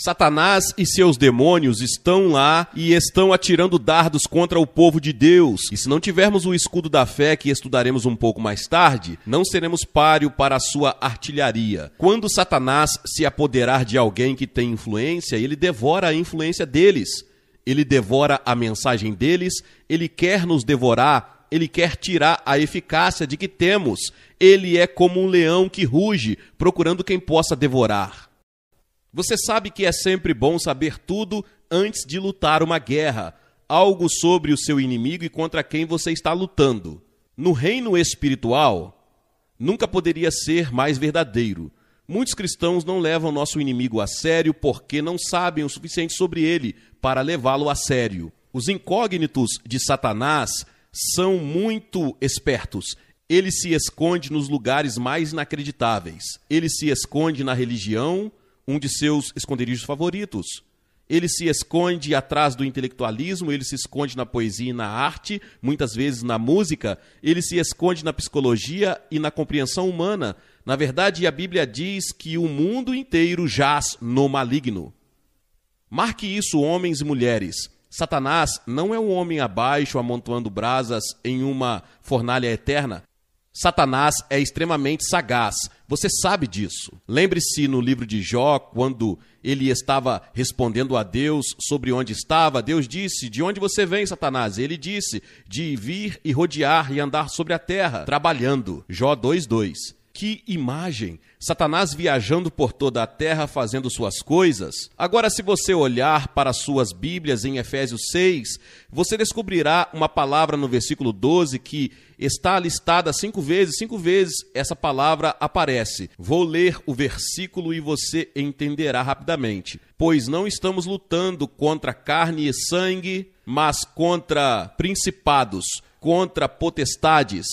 Satanás e seus demônios estão lá e estão atirando dardos contra o povo de Deus. E se não tivermos o escudo da fé, que estudaremos um pouco mais tarde, não seremos páreo para a sua artilharia. Quando Satanás se apoderar de alguém que tem influência, ele devora a influência deles. Ele devora a mensagem deles, ele quer nos devorar, ele quer tirar a eficácia de que temos. Ele é como um leão que ruge, procurando quem possa devorar. Você sabe que é sempre bom saber tudo antes de lutar uma guerra, algo sobre o seu inimigo e contra quem você está lutando. No reino espiritual, nunca poderia ser mais verdadeiro. Muitos cristãos não levam nosso inimigo a sério porque não sabem o suficiente sobre ele para levá-lo a sério. Os incógnitos de Satanás são muito espertos. Ele se esconde nos lugares mais inacreditáveis. Ele se esconde na religião, um de seus esconderijos favoritos. Ele se esconde atrás do intelectualismo, ele se esconde na poesia e na arte, muitas vezes na música, ele se esconde na psicologia e na compreensão humana. Na verdade, a Bíblia diz que o mundo inteiro jaz no maligno. Marque isso, homens e mulheres. Satanás não é um homem abaixo amontoando brasas em uma fornalha eterna. Satanás é extremamente sagaz. Você sabe disso. Lembre-se no livro de Jó, quando ele estava respondendo a Deus sobre onde estava, Deus disse: De onde você vem, Satanás? Ele disse: De vir e rodear e andar sobre a terra, trabalhando. Jó 2,2. Que imagem! Satanás viajando por toda a terra fazendo suas coisas. Agora, se você olhar para suas Bíblias em Efésios 6, você descobrirá uma palavra no versículo 12 que está listada cinco vezes. Cinco vezes essa palavra aparece. Vou ler o versículo e você entenderá rapidamente. Pois não estamos lutando contra carne e sangue, mas contra principados, contra potestades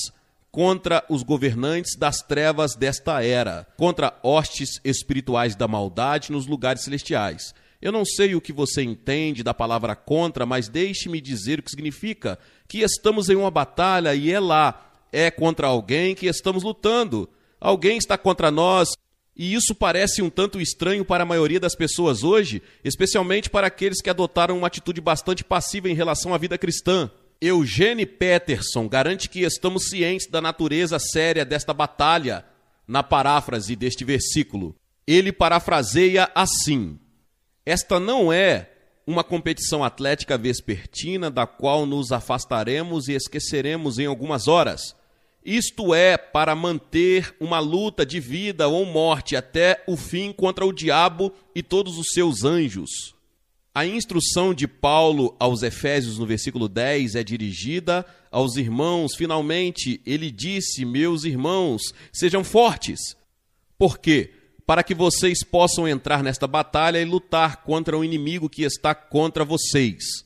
contra os governantes das trevas desta era, contra hostes espirituais da maldade nos lugares celestiais. Eu não sei o que você entende da palavra contra, mas deixe-me dizer o que significa que estamos em uma batalha e é lá, é contra alguém que estamos lutando. Alguém está contra nós, e isso parece um tanto estranho para a maioria das pessoas hoje, especialmente para aqueles que adotaram uma atitude bastante passiva em relação à vida cristã. Eugene Peterson garante que estamos cientes da natureza séria desta batalha, na paráfrase deste versículo. Ele parafraseia assim: Esta não é uma competição atlética vespertina da qual nos afastaremos e esqueceremos em algumas horas. Isto é para manter uma luta de vida ou morte até o fim contra o diabo e todos os seus anjos. A instrução de Paulo aos Efésios, no versículo 10, é dirigida aos irmãos. Finalmente, ele disse: Meus irmãos, sejam fortes. Por quê? Para que vocês possam entrar nesta batalha e lutar contra o inimigo que está contra vocês.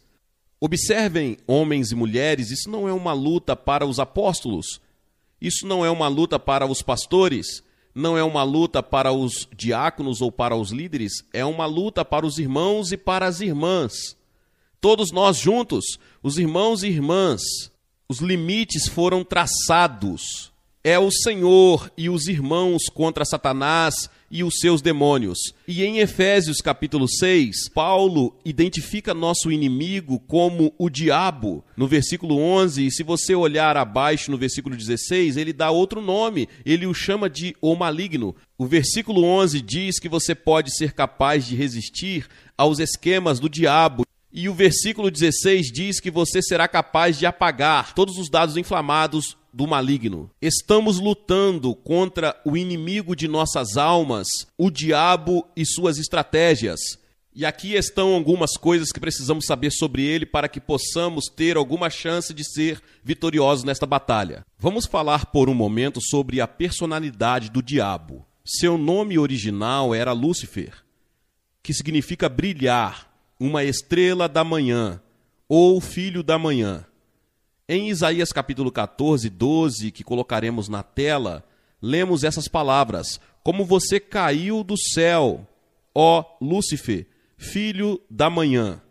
Observem, homens e mulheres, isso não é uma luta para os apóstolos, isso não é uma luta para os pastores, não é uma luta para os diáconos ou para os líderes, é uma luta para os irmãos e para as irmãs. Todos nós juntos, os irmãos e irmãs, os limites foram traçados é o Senhor e os irmãos contra Satanás e os seus demônios. E em Efésios capítulo 6, Paulo identifica nosso inimigo como o diabo. No versículo 11, e se você olhar abaixo no versículo 16, ele dá outro nome, ele o chama de o maligno. O versículo 11 diz que você pode ser capaz de resistir aos esquemas do diabo. E o versículo 16 diz que você será capaz de apagar todos os dados inflamados do maligno. Estamos lutando contra o inimigo de nossas almas, o diabo e suas estratégias. E aqui estão algumas coisas que precisamos saber sobre ele para que possamos ter alguma chance de ser vitoriosos nesta batalha. Vamos falar por um momento sobre a personalidade do diabo. Seu nome original era Lúcifer, que significa brilhar, uma estrela da manhã ou filho da manhã. Em Isaías capítulo 14, 12, que colocaremos na tela, lemos essas palavras: Como você caiu do céu, ó Lúcifer, filho da manhã.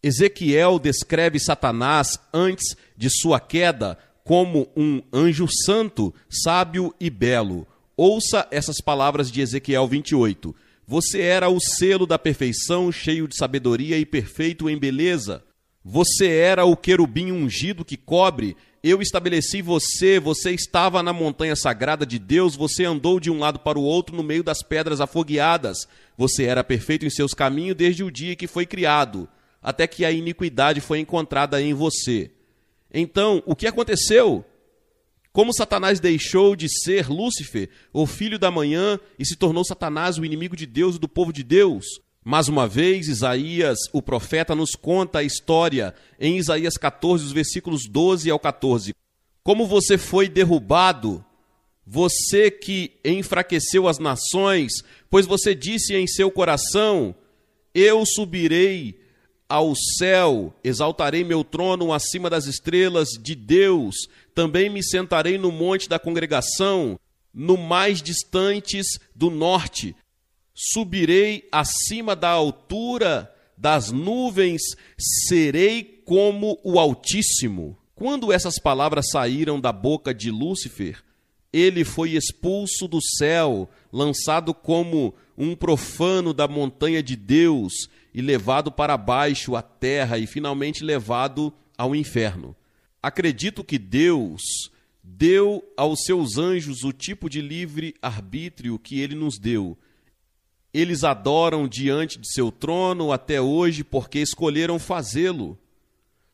Ezequiel descreve Satanás antes de sua queda como um anjo santo, sábio e belo. Ouça essas palavras de Ezequiel 28. Você era o selo da perfeição, cheio de sabedoria e perfeito em beleza. Você era o querubim ungido que cobre. Eu estabeleci você, você estava na montanha sagrada de Deus, você andou de um lado para o outro no meio das pedras afogueadas. Você era perfeito em seus caminhos desde o dia que foi criado, até que a iniquidade foi encontrada em você. Então, o que aconteceu? Como Satanás deixou de ser Lúcifer, o filho da manhã, e se tornou Satanás o inimigo de Deus e do povo de Deus? Mais uma vez, Isaías, o profeta, nos conta a história em Isaías 14, os versículos 12 ao 14. Como você foi derrubado, você que enfraqueceu as nações, pois você disse em seu coração: Eu subirei ao céu, exaltarei meu trono acima das estrelas de Deus, também me sentarei no monte da congregação, no mais distantes do norte subirei acima da altura das nuvens, serei como o Altíssimo. Quando essas palavras saíram da boca de Lúcifer, ele foi expulso do céu, lançado como um profano da montanha de Deus e levado para baixo à terra e finalmente levado ao inferno. Acredito que Deus deu aos seus anjos o tipo de livre arbítrio que ele nos deu eles adoram diante de seu trono até hoje porque escolheram fazê-lo.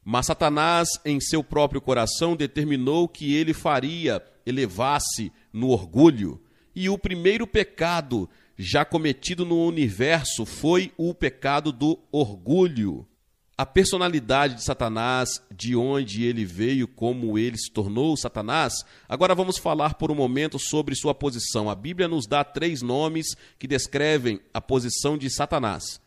Mas Satanás, em seu próprio coração, determinou que ele faria, elevasse no orgulho. E o primeiro pecado já cometido no universo foi o pecado do orgulho a personalidade de Satanás, de onde ele veio, como ele se tornou Satanás. Agora vamos falar por um momento sobre sua posição. A Bíblia nos dá três nomes que descrevem a posição de Satanás.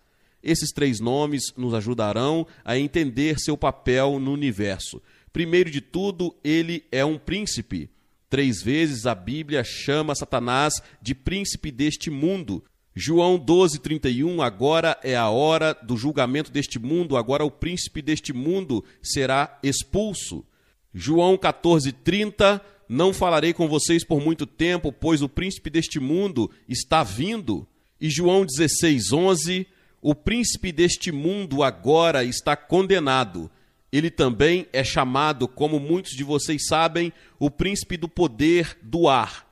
Esses três nomes nos ajudarão a entender seu papel no universo. Primeiro de tudo, ele é um príncipe. Três vezes a Bíblia chama Satanás de príncipe deste mundo. João 12, 31, agora é a hora do julgamento deste mundo, agora o príncipe deste mundo será expulso. João 14, 30, não falarei com vocês por muito tempo, pois o príncipe deste mundo está vindo. E João 16, 11, o príncipe deste mundo agora está condenado. Ele também é chamado, como muitos de vocês sabem, o príncipe do poder do ar.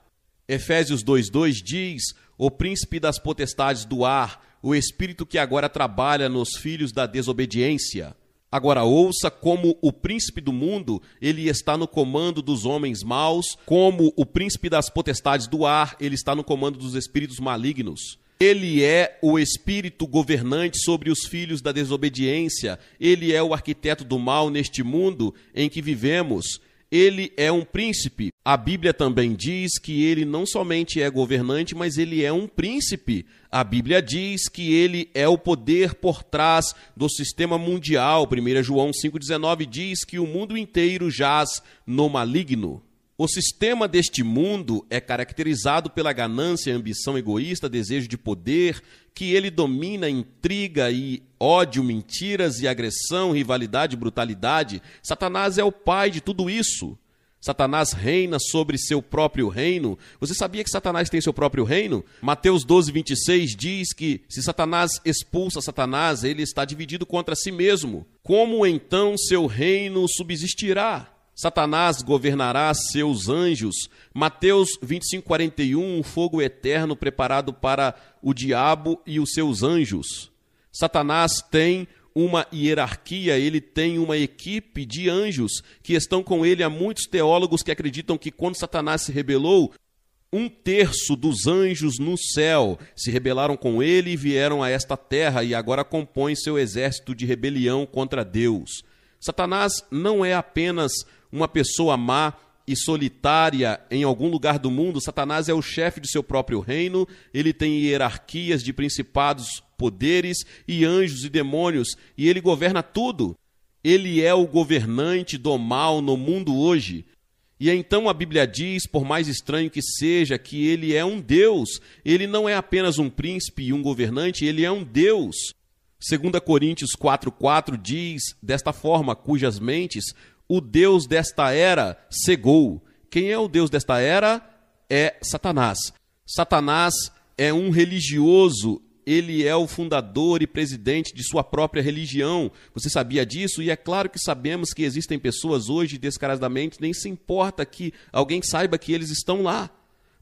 Efésios 2,2 diz: o príncipe das potestades do ar, o espírito que agora trabalha nos filhos da desobediência. Agora ouça como o príncipe do mundo, ele está no comando dos homens maus, como o príncipe das potestades do ar, ele está no comando dos espíritos malignos. Ele é o espírito governante sobre os filhos da desobediência, ele é o arquiteto do mal neste mundo em que vivemos, ele é um príncipe. A Bíblia também diz que ele não somente é governante, mas ele é um príncipe. A Bíblia diz que ele é o poder por trás do sistema mundial. 1 João 5,19 diz que o mundo inteiro jaz no maligno. O sistema deste mundo é caracterizado pela ganância, ambição egoísta, desejo de poder, que ele domina intriga e ódio, mentiras e agressão, rivalidade, brutalidade. Satanás é o pai de tudo isso. Satanás reina sobre seu próprio reino. Você sabia que Satanás tem seu próprio reino? Mateus 12, 26 diz que se Satanás expulsa Satanás, ele está dividido contra si mesmo. Como então seu reino subsistirá? Satanás governará seus anjos. Mateus 25, 41, um fogo eterno preparado para o diabo e os seus anjos. Satanás tem uma hierarquia, ele tem uma equipe de anjos que estão com ele. Há muitos teólogos que acreditam que quando Satanás se rebelou, um terço dos anjos no céu se rebelaram com ele e vieram a esta terra e agora compõem seu exército de rebelião contra Deus. Satanás não é apenas uma pessoa má e solitária em algum lugar do mundo, Satanás é o chefe de seu próprio reino, ele tem hierarquias de principados, poderes e anjos e demônios, e ele governa tudo. Ele é o governante do mal no mundo hoje. E então a Bíblia diz, por mais estranho que seja, que ele é um Deus. Ele não é apenas um príncipe e um governante, ele é um Deus. 2 Coríntios 4,4 diz desta forma: cujas mentes o Deus desta era cegou. Quem é o Deus desta era? É Satanás. Satanás é um religioso, ele é o fundador e presidente de sua própria religião. Você sabia disso? E é claro que sabemos que existem pessoas hoje descaradamente, nem se importa que alguém saiba que eles estão lá.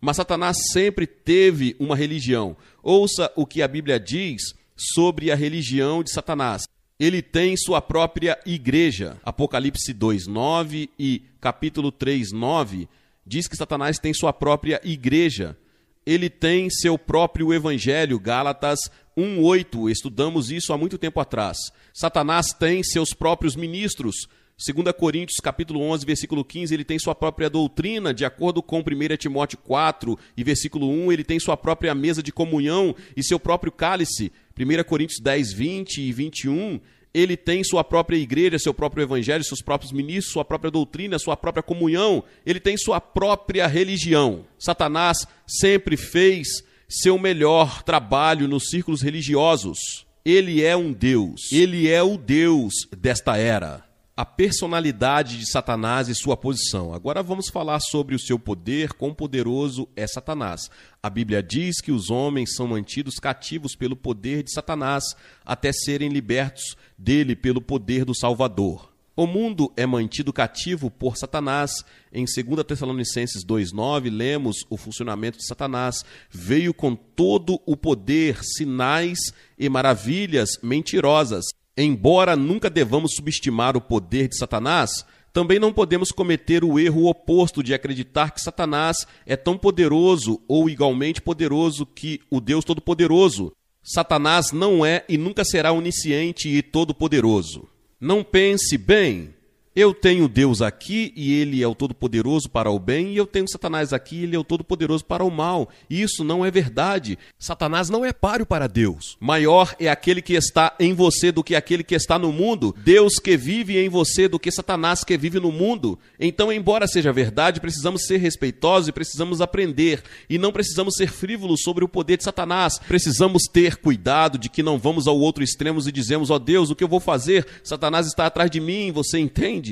Mas Satanás sempre teve uma religião. Ouça o que a Bíblia diz sobre a religião de Satanás ele tem sua própria igreja. Apocalipse 2:9 e capítulo 3:9 diz que Satanás tem sua própria igreja. Ele tem seu próprio evangelho, Gálatas 1:8. Estudamos isso há muito tempo atrás. Satanás tem seus próprios ministros. 2 Coríntios capítulo 11, versículo 15, ele tem sua própria doutrina, de acordo com 1 Timóteo 4 e versículo 1, ele tem sua própria mesa de comunhão e seu próprio cálice. 1 Coríntios 10, 20 e 21, ele tem sua própria igreja, seu próprio evangelho, seus próprios ministros, sua própria doutrina, sua própria comunhão, ele tem sua própria religião. Satanás sempre fez seu melhor trabalho nos círculos religiosos. Ele é um Deus, ele é o Deus desta era a personalidade de Satanás e sua posição. Agora vamos falar sobre o seu poder, quão poderoso é Satanás. A Bíblia diz que os homens são mantidos cativos pelo poder de Satanás até serem libertos dele pelo poder do Salvador. O mundo é mantido cativo por Satanás. Em 2 Tessalonicenses 2,9, lemos: o funcionamento de Satanás veio com todo o poder, sinais e maravilhas mentirosas Embora nunca devamos subestimar o poder de Satanás, também não podemos cometer o erro oposto de acreditar que Satanás é tão poderoso ou igualmente poderoso que o Deus Todo-Poderoso. Satanás não é e nunca será onisciente e todo-poderoso. Não pense, bem, eu tenho Deus aqui e ele é o todo-poderoso para o bem, e eu tenho Satanás aqui e ele é o todo-poderoso para o mal. Isso não é verdade. Satanás não é páreo para Deus. Maior é aquele que está em você do que aquele que está no mundo. Deus que vive em você do que Satanás que vive no mundo. Então, embora seja verdade, precisamos ser respeitosos e precisamos aprender. E não precisamos ser frívolos sobre o poder de Satanás. Precisamos ter cuidado de que não vamos ao outro extremo e dizemos: ó oh Deus, o que eu vou fazer? Satanás está atrás de mim, você entende?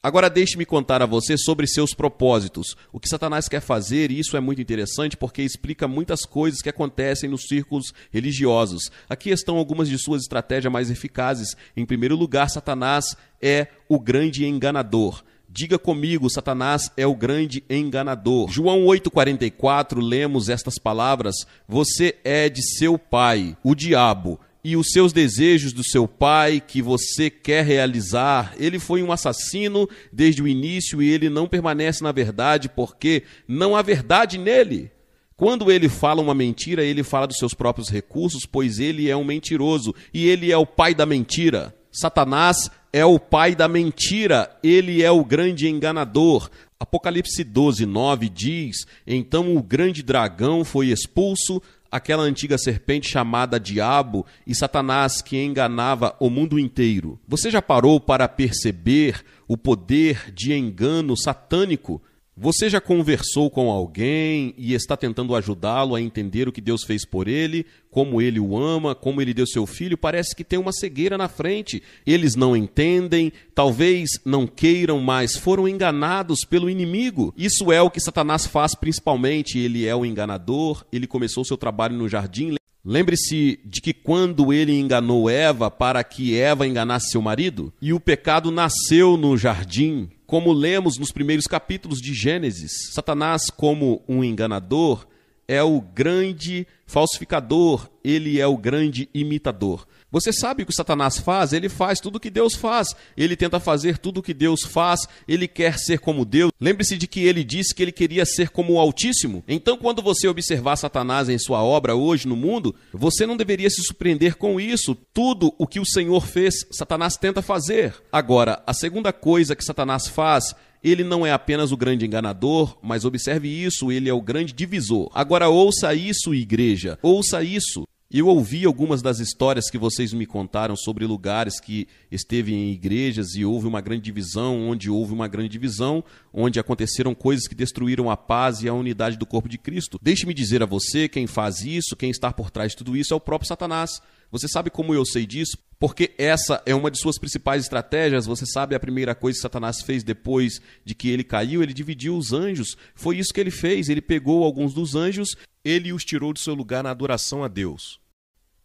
Agora deixe-me contar a você sobre seus propósitos. O que Satanás quer fazer, e isso é muito interessante porque explica muitas coisas que acontecem nos círculos religiosos. Aqui estão algumas de suas estratégias mais eficazes. Em primeiro lugar, Satanás é o grande enganador. Diga comigo, Satanás é o grande enganador. João 8,44, lemos estas palavras: Você é de seu pai, o diabo e os seus desejos do seu pai que você quer realizar. Ele foi um assassino desde o início e ele não permanece na verdade porque não há verdade nele. Quando ele fala uma mentira, ele fala dos seus próprios recursos, pois ele é um mentiroso e ele é o pai da mentira. Satanás é o pai da mentira, ele é o grande enganador. Apocalipse 12, 9 diz: Então o grande dragão foi expulso, aquela antiga serpente chamada Diabo e Satanás que enganava o mundo inteiro. Você já parou para perceber o poder de engano satânico você já conversou com alguém e está tentando ajudá-lo a entender o que Deus fez por ele, como ele o ama, como ele deu seu filho? Parece que tem uma cegueira na frente. Eles não entendem, talvez não queiram, mas foram enganados pelo inimigo. Isso é o que Satanás faz principalmente. Ele é o enganador, ele começou seu trabalho no jardim. Lembre-se de que quando ele enganou Eva para que Eva enganasse seu marido, e o pecado nasceu no jardim, como lemos nos primeiros capítulos de Gênesis, Satanás, como um enganador, é o grande falsificador, ele é o grande imitador. Você sabe o que Satanás faz? Ele faz tudo o que Deus faz. Ele tenta fazer tudo o que Deus faz. Ele quer ser como Deus. Lembre-se de que ele disse que ele queria ser como o Altíssimo. Então, quando você observar Satanás em sua obra hoje no mundo, você não deveria se surpreender com isso. Tudo o que o Senhor fez, Satanás tenta fazer. Agora, a segunda coisa que Satanás faz ele não é apenas o grande enganador, mas observe isso, ele é o grande divisor. Agora ouça isso, igreja, ouça isso. Eu ouvi algumas das histórias que vocês me contaram sobre lugares que esteve em igrejas e houve uma grande divisão, onde houve uma grande divisão, onde aconteceram coisas que destruíram a paz e a unidade do corpo de Cristo. Deixe-me dizer a você, quem faz isso, quem está por trás de tudo isso é o próprio Satanás. Você sabe como eu sei disso? porque essa é uma de suas principais estratégias. Você sabe a primeira coisa que Satanás fez depois de que ele caiu? Ele dividiu os anjos. Foi isso que ele fez. Ele pegou alguns dos anjos, ele os tirou de seu lugar na adoração a Deus.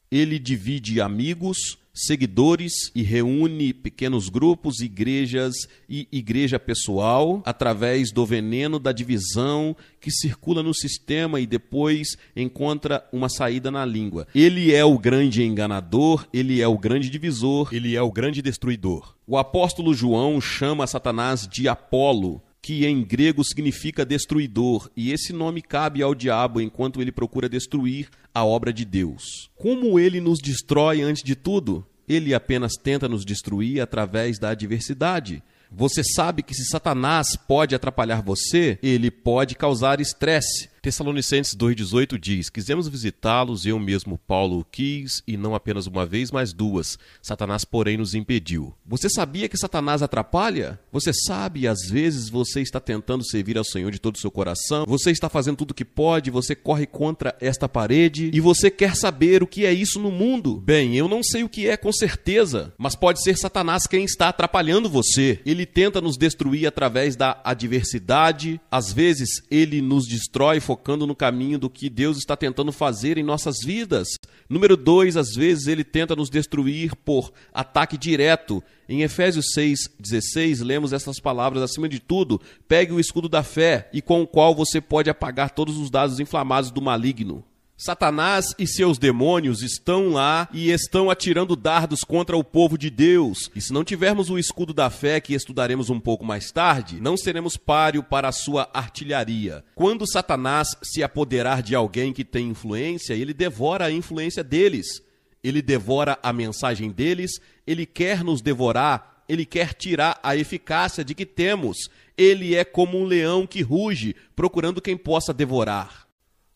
Ele divide amigos, seguidores e reúne pequenos grupos, igrejas e igreja pessoal através do veneno da divisão que circula no sistema e depois encontra uma saída na língua. Ele é o grande enganador, ele é o grande divisor, ele é o grande destruidor. O apóstolo João chama Satanás de Apolo que em grego significa destruidor, e esse nome cabe ao diabo enquanto ele procura destruir a obra de Deus. Como ele nos destrói antes de tudo? Ele apenas tenta nos destruir através da adversidade. Você sabe que se Satanás pode atrapalhar você, ele pode causar estresse. Tessalonicenses 2,18 diz: Quisemos visitá-los, eu mesmo, Paulo, quis, e não apenas uma vez, mas duas. Satanás, porém, nos impediu. Você sabia que Satanás atrapalha? Você sabe, às vezes você está tentando servir ao Senhor de todo o seu coração, você está fazendo tudo o que pode, você corre contra esta parede e você quer saber o que é isso no mundo. Bem, eu não sei o que é com certeza, mas pode ser Satanás quem está atrapalhando você. Ele tenta nos destruir através da adversidade, às vezes ele nos destrói focando no caminho do que Deus está tentando fazer em nossas vidas. Número dois, às vezes ele tenta nos destruir por ataque direto. Em Efésios 6,16, lemos essas palavras: acima de tudo, pegue o escudo da fé e com o qual você pode apagar todos os dados inflamados do maligno. Satanás e seus demônios estão lá e estão atirando dardos contra o povo de Deus. E se não tivermos o escudo da fé, que estudaremos um pouco mais tarde, não seremos páreo para a sua artilharia. Quando Satanás se apoderar de alguém que tem influência, ele devora a influência deles. Ele devora a mensagem deles, ele quer nos devorar, ele quer tirar a eficácia de que temos. Ele é como um leão que ruge, procurando quem possa devorar.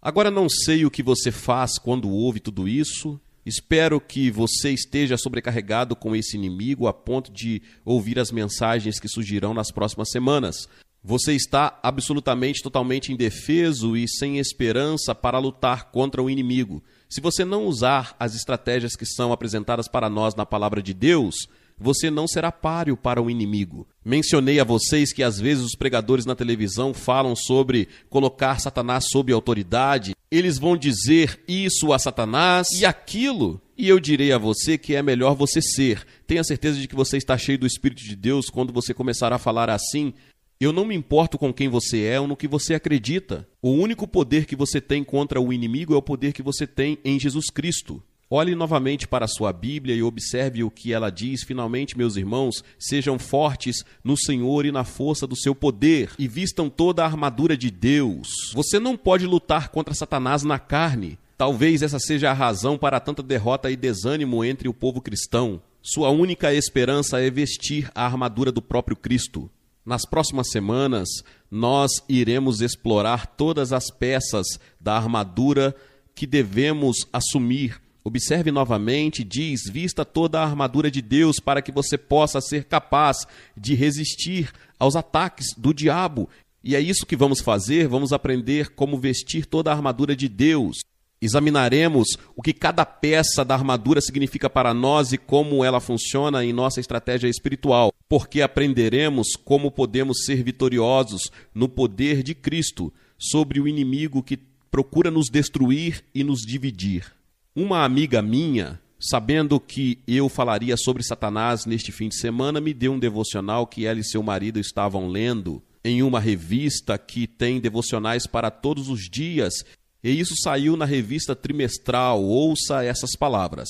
Agora não sei o que você faz quando ouve tudo isso. Espero que você esteja sobrecarregado com esse inimigo a ponto de ouvir as mensagens que surgirão nas próximas semanas. Você está absolutamente, totalmente indefeso e sem esperança para lutar contra o inimigo. Se você não usar as estratégias que são apresentadas para nós na palavra de Deus, você não será páreo para o inimigo. Mencionei a vocês que às vezes os pregadores na televisão falam sobre colocar Satanás sob autoridade. Eles vão dizer isso a Satanás e aquilo. E eu direi a você que é melhor você ser. Tenha certeza de que você está cheio do Espírito de Deus quando você começar a falar assim. Eu não me importo com quem você é ou no que você acredita. O único poder que você tem contra o inimigo é o poder que você tem em Jesus Cristo. Olhe novamente para a sua Bíblia e observe o que ela diz. Finalmente, meus irmãos, sejam fortes no Senhor e na força do seu poder, e vistam toda a armadura de Deus. Você não pode lutar contra Satanás na carne. Talvez essa seja a razão para tanta derrota e desânimo entre o povo cristão. Sua única esperança é vestir a armadura do próprio Cristo. Nas próximas semanas, nós iremos explorar todas as peças da armadura que devemos assumir Observe novamente, diz: vista toda a armadura de Deus para que você possa ser capaz de resistir aos ataques do diabo. E é isso que vamos fazer, vamos aprender como vestir toda a armadura de Deus. Examinaremos o que cada peça da armadura significa para nós e como ela funciona em nossa estratégia espiritual, porque aprenderemos como podemos ser vitoriosos no poder de Cristo sobre o inimigo que procura nos destruir e nos dividir. Uma amiga minha, sabendo que eu falaria sobre Satanás neste fim de semana, me deu um devocional que ela e seu marido estavam lendo em uma revista que tem devocionais para todos os dias, e isso saiu na revista trimestral. Ouça essas palavras.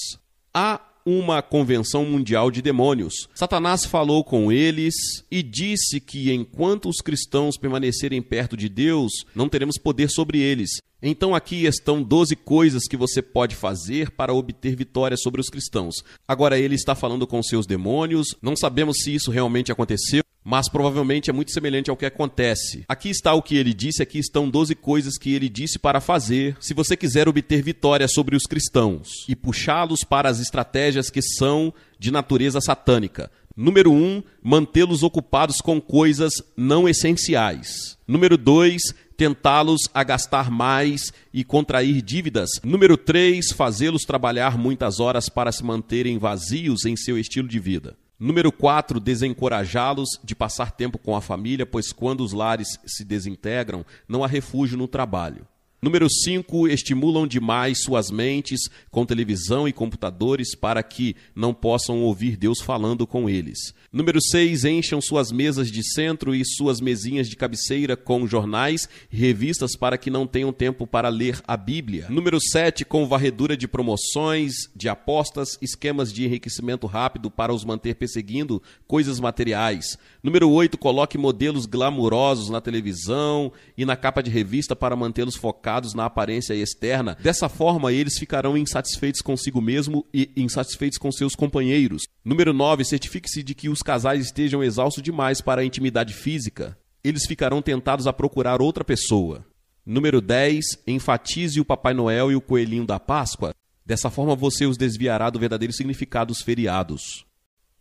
Há uma convenção mundial de demônios. Satanás falou com eles e disse que enquanto os cristãos permanecerem perto de Deus, não teremos poder sobre eles. Então aqui estão 12 coisas que você pode fazer para obter vitória sobre os cristãos. Agora ele está falando com seus demônios, não sabemos se isso realmente aconteceu, mas provavelmente é muito semelhante ao que acontece. Aqui está o que ele disse, aqui estão 12 coisas que ele disse para fazer se você quiser obter vitória sobre os cristãos e puxá-los para as estratégias que são de natureza satânica. Número 1, um, mantê-los ocupados com coisas não essenciais. Número 2, tentá-los a gastar mais e contrair dívidas. Número 3, fazê-los trabalhar muitas horas para se manterem vazios em seu estilo de vida. Número 4, desencorajá-los de passar tempo com a família, pois quando os lares se desintegram, não há refúgio no trabalho. Número 5, estimulam demais suas mentes com televisão e computadores para que não possam ouvir Deus falando com eles. Número 6, encham suas mesas de centro e suas mesinhas de cabeceira com jornais e revistas para que não tenham tempo para ler a Bíblia. Número 7, com varredura de promoções, de apostas, esquemas de enriquecimento rápido para os manter perseguindo coisas materiais. Número 8, coloque modelos glamurosos na televisão e na capa de revista para mantê-los focados na aparência externa. Dessa forma, eles ficarão insatisfeitos consigo mesmo e insatisfeitos com seus companheiros. Número 9, certifique-se de que os casais estejam exaustos demais para a intimidade física. Eles ficarão tentados a procurar outra pessoa. Número 10, enfatize o Papai Noel e o coelhinho da Páscoa. Dessa forma, você os desviará do verdadeiro significado dos feriados.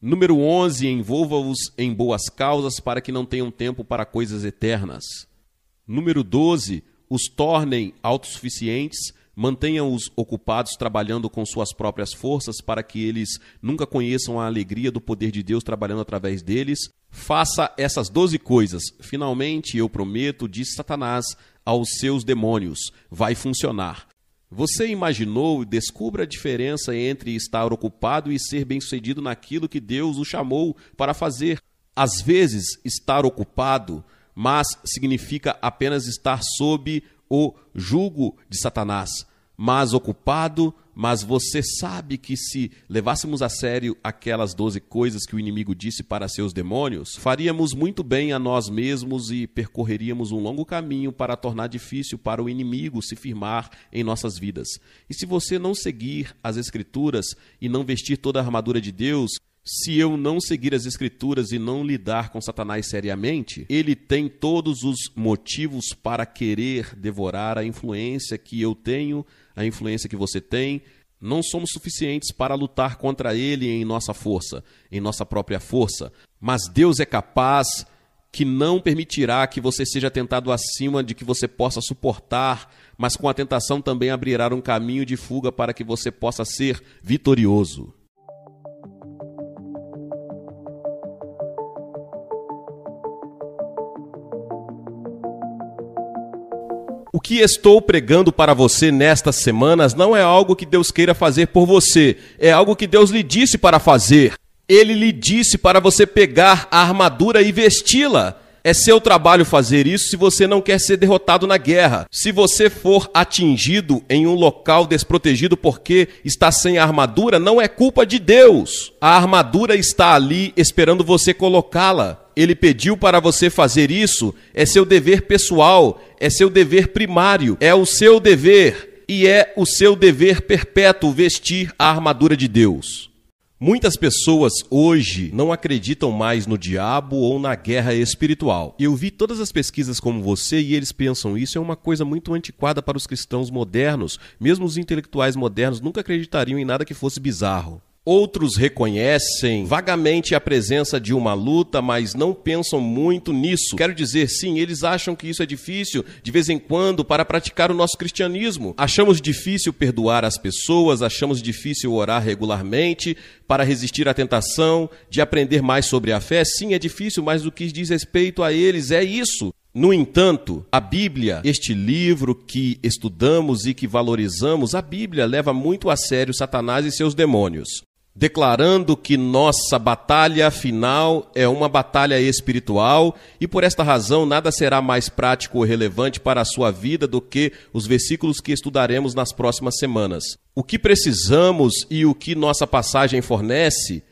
Número 11, envolva-os em boas causas para que não tenham tempo para coisas eternas. Número 12, os tornem autossuficientes, mantenham-os ocupados trabalhando com suas próprias forças para que eles nunca conheçam a alegria do poder de Deus trabalhando através deles. Faça essas doze coisas. Finalmente, eu prometo, diz Satanás aos seus demônios: vai funcionar. Você imaginou e descubra a diferença entre estar ocupado e ser bem-sucedido naquilo que Deus o chamou para fazer. Às vezes, estar ocupado mas significa apenas estar sob o jugo de Satanás, mas ocupado, mas você sabe que se levássemos a sério aquelas doze coisas que o inimigo disse para seus demônios, faríamos muito bem a nós mesmos e percorreríamos um longo caminho para tornar difícil para o inimigo se firmar em nossas vidas. E se você não seguir as Escrituras e não vestir toda a armadura de Deus, se eu não seguir as escrituras e não lidar com Satanás seriamente, ele tem todos os motivos para querer devorar a influência que eu tenho, a influência que você tem. Não somos suficientes para lutar contra ele em nossa força, em nossa própria força. Mas Deus é capaz que não permitirá que você seja tentado acima de que você possa suportar, mas com a tentação também abrirá um caminho de fuga para que você possa ser vitorioso. que estou pregando para você nestas semanas não é algo que Deus queira fazer por você, é algo que Deus lhe disse para fazer. Ele lhe disse para você pegar a armadura e vesti-la. É seu trabalho fazer isso se você não quer ser derrotado na guerra. Se você for atingido em um local desprotegido porque está sem armadura, não é culpa de Deus. A armadura está ali esperando você colocá-la. Ele pediu para você fazer isso, é seu dever pessoal, é seu dever primário, é o seu dever e é o seu dever perpétuo vestir a armadura de Deus. Muitas pessoas hoje não acreditam mais no diabo ou na guerra espiritual. Eu vi todas as pesquisas como você e eles pensam isso é uma coisa muito antiquada para os cristãos modernos. Mesmo os intelectuais modernos nunca acreditariam em nada que fosse bizarro. Outros reconhecem vagamente a presença de uma luta, mas não pensam muito nisso. Quero dizer, sim, eles acham que isso é difícil de vez em quando para praticar o nosso cristianismo. Achamos difícil perdoar as pessoas, achamos difícil orar regularmente para resistir à tentação de aprender mais sobre a fé. Sim, é difícil, mas o que diz respeito a eles é isso. No entanto, a Bíblia, este livro que estudamos e que valorizamos, a Bíblia leva muito a sério Satanás e seus demônios declarando que nossa batalha final é uma batalha espiritual e por esta razão nada será mais prático ou relevante para a sua vida do que os versículos que estudaremos nas próximas semanas. O que precisamos e o que nossa passagem fornece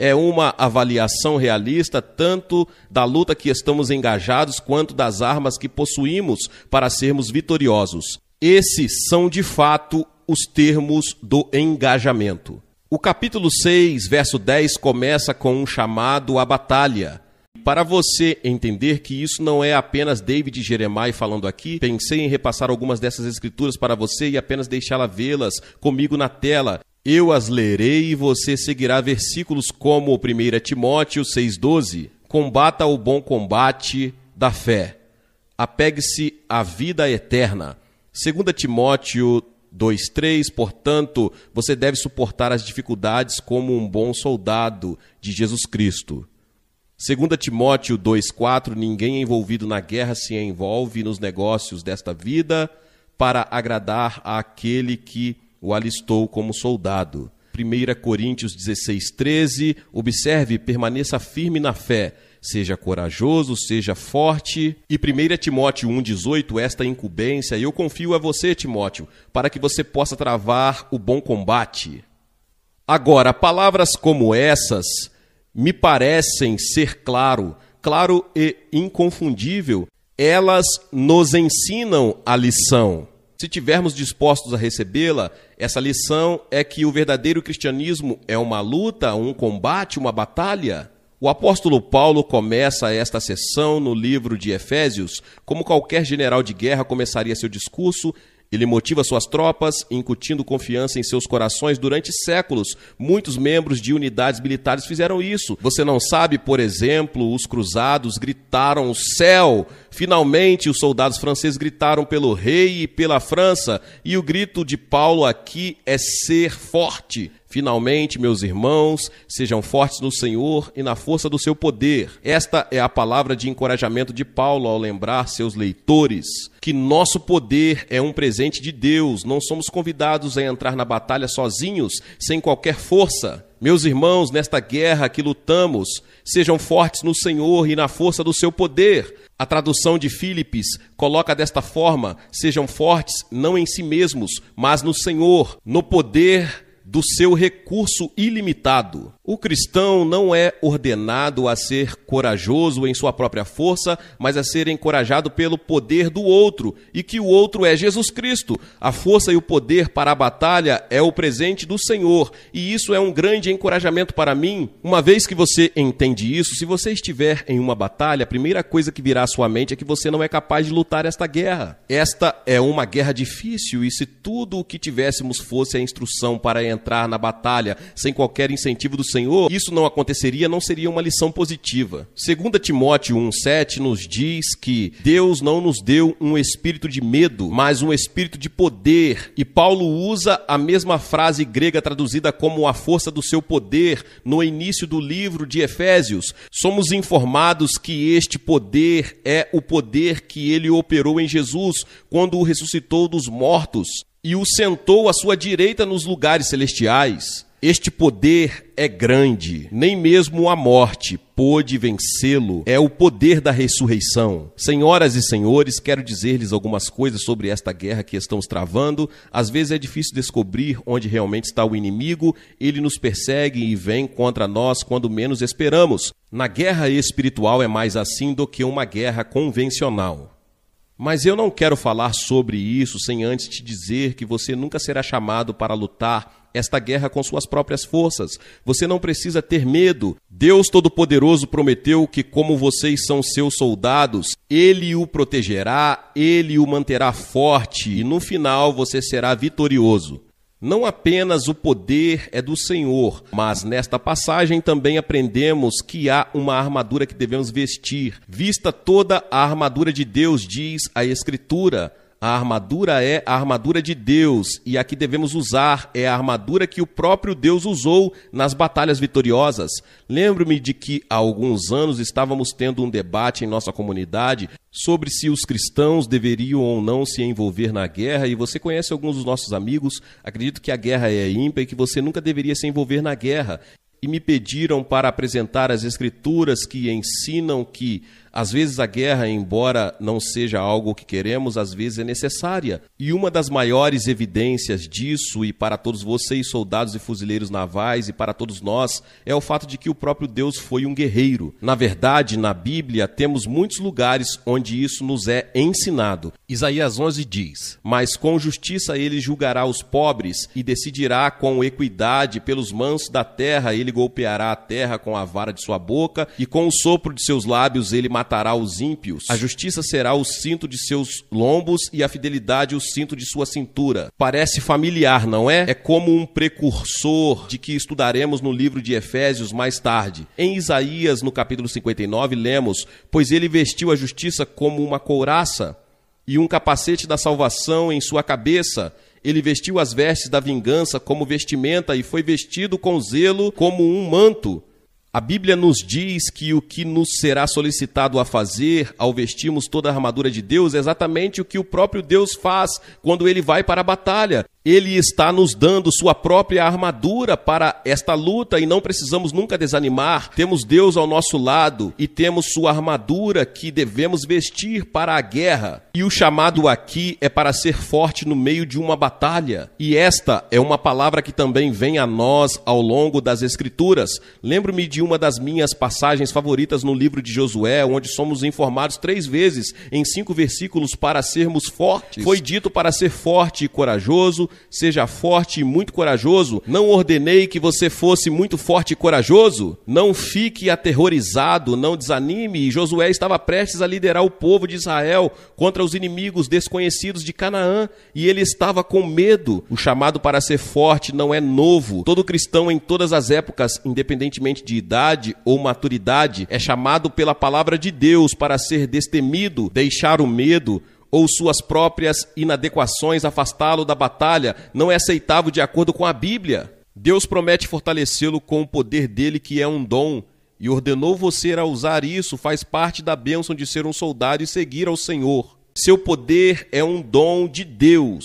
é uma avaliação realista tanto da luta que estamos engajados quanto das armas que possuímos para sermos vitoriosos. Esses são de fato os termos do engajamento. O capítulo 6, verso 10 começa com um chamado à batalha. Para você entender que isso não é apenas David e Jeremai falando aqui, pensei em repassar algumas dessas escrituras para você e apenas deixá-la vê-las comigo na tela. Eu as lerei e você seguirá versículos como 1 é Timóteo 6,12. Combata o bom combate da fé. Apegue-se à vida eterna. 2 Timóteo 2:3, Portanto, você deve suportar as dificuldades como um bom soldado de Jesus Cristo. Segundo Timóteo 2:4, ninguém envolvido na guerra se envolve nos negócios desta vida para agradar àquele que o alistou como soldado. 1 Coríntios 16:13, observe, permaneça firme na fé, Seja corajoso, seja forte. E 1 Timóteo 1,18, esta incumbência, eu confio a você, Timóteo, para que você possa travar o bom combate. Agora, palavras como essas me parecem ser claro, claro e inconfundível. Elas nos ensinam a lição. Se tivermos dispostos a recebê-la, essa lição é que o verdadeiro cristianismo é uma luta, um combate, uma batalha. O apóstolo Paulo começa esta sessão no livro de Efésios, como qualquer general de guerra começaria seu discurso. Ele motiva suas tropas, incutindo confiança em seus corações durante séculos. Muitos membros de unidades militares fizeram isso. Você não sabe, por exemplo, os cruzados gritaram céu. Finalmente, os soldados franceses gritaram pelo rei e pela França. E o grito de Paulo aqui é ser forte. Finalmente, meus irmãos, sejam fortes no Senhor e na força do seu poder. Esta é a palavra de encorajamento de Paulo ao lembrar seus leitores que nosso poder é um presente de Deus, não somos convidados a entrar na batalha sozinhos, sem qualquer força. Meus irmãos, nesta guerra que lutamos, sejam fortes no Senhor e na força do seu poder. A tradução de Filipes coloca desta forma: sejam fortes não em si mesmos, mas no Senhor, no poder do seu recurso ilimitado o cristão não é ordenado a ser corajoso em sua própria força, mas a ser encorajado pelo poder do outro, e que o outro é Jesus Cristo. A força e o poder para a batalha é o presente do Senhor, e isso é um grande encorajamento para mim. Uma vez que você entende isso, se você estiver em uma batalha, a primeira coisa que virá à sua mente é que você não é capaz de lutar esta guerra. Esta é uma guerra difícil, e se tudo o que tivéssemos fosse a instrução para entrar na batalha sem qualquer incentivo do Senhor, Senhor, isso não aconteceria, não seria uma lição positiva. Segunda Timóteo 1:7 nos diz que Deus não nos deu um espírito de medo, mas um espírito de poder. E Paulo usa a mesma frase grega traduzida como a força do seu poder no início do livro de Efésios. Somos informados que este poder é o poder que ele operou em Jesus quando o ressuscitou dos mortos e o sentou à sua direita nos lugares celestiais. Este poder é grande, nem mesmo a morte pôde vencê-lo. É o poder da ressurreição. Senhoras e senhores, quero dizer-lhes algumas coisas sobre esta guerra que estamos travando. Às vezes é difícil descobrir onde realmente está o inimigo, ele nos persegue e vem contra nós quando menos esperamos. Na guerra espiritual é mais assim do que uma guerra convencional. Mas eu não quero falar sobre isso sem antes te dizer que você nunca será chamado para lutar esta guerra com suas próprias forças. Você não precisa ter medo. Deus Todo-Poderoso prometeu que, como vocês são seus soldados, ele o protegerá, ele o manterá forte e no final você será vitorioso. Não apenas o poder é do Senhor, mas nesta passagem também aprendemos que há uma armadura que devemos vestir. Vista toda a armadura de Deus, diz a Escritura. A armadura é a armadura de Deus, e a que devemos usar é a armadura que o próprio Deus usou nas batalhas vitoriosas. Lembro-me de que há alguns anos estávamos tendo um debate em nossa comunidade sobre se os cristãos deveriam ou não se envolver na guerra, e você conhece alguns dos nossos amigos, acredito que a guerra é ímpar e que você nunca deveria se envolver na guerra. E me pediram para apresentar as escrituras que ensinam que às vezes a guerra, embora não seja algo que queremos, às vezes é necessária. E uma das maiores evidências disso, e para todos vocês, soldados e fuzileiros navais, e para todos nós, é o fato de que o próprio Deus foi um guerreiro. Na verdade, na Bíblia, temos muitos lugares onde isso nos é ensinado. Isaías 11 diz: Mas com justiça ele julgará os pobres e decidirá com equidade pelos mansos da terra. Ele golpeará a terra com a vara de sua boca e com o sopro de seus lábios ele matará matará os ímpios. A justiça será o cinto de seus lombos e a fidelidade o cinto de sua cintura. Parece familiar, não é? É como um precursor de que estudaremos no livro de Efésios mais tarde. Em Isaías, no capítulo 59, lemos: Pois ele vestiu a justiça como uma couraça e um capacete da salvação em sua cabeça. Ele vestiu as vestes da vingança como vestimenta e foi vestido com zelo como um manto. A Bíblia nos diz que o que nos será solicitado a fazer ao vestirmos toda a armadura de Deus é exatamente o que o próprio Deus faz quando ele vai para a batalha. Ele está nos dando sua própria armadura para esta luta e não precisamos nunca desanimar. Temos Deus ao nosso lado e temos sua armadura que devemos vestir para a guerra. E o chamado aqui é para ser forte no meio de uma batalha. E esta é uma palavra que também vem a nós ao longo das Escrituras. Lembro-me de uma das minhas passagens favoritas no livro de Josué, onde somos informados três vezes em cinco versículos para sermos fortes. Foi dito para ser forte e corajoso, seja forte e muito corajoso. Não ordenei que você fosse muito forte e corajoso. Não fique aterrorizado, não desanime. E Josué estava prestes a liderar o povo de Israel contra os inimigos desconhecidos de Canaã e ele estava com medo. O chamado para ser forte não é novo. Todo cristão em todas as épocas, independentemente de idade ou maturidade, é chamado pela palavra de Deus para ser destemido, deixar o medo, ou suas próprias inadequações afastá-lo da batalha não é aceitável de acordo com a Bíblia. Deus promete fortalecê-lo com o poder dele, que é um dom, e ordenou você a usar isso, faz parte da bênção de ser um soldado e seguir ao Senhor. Seu poder é um dom de Deus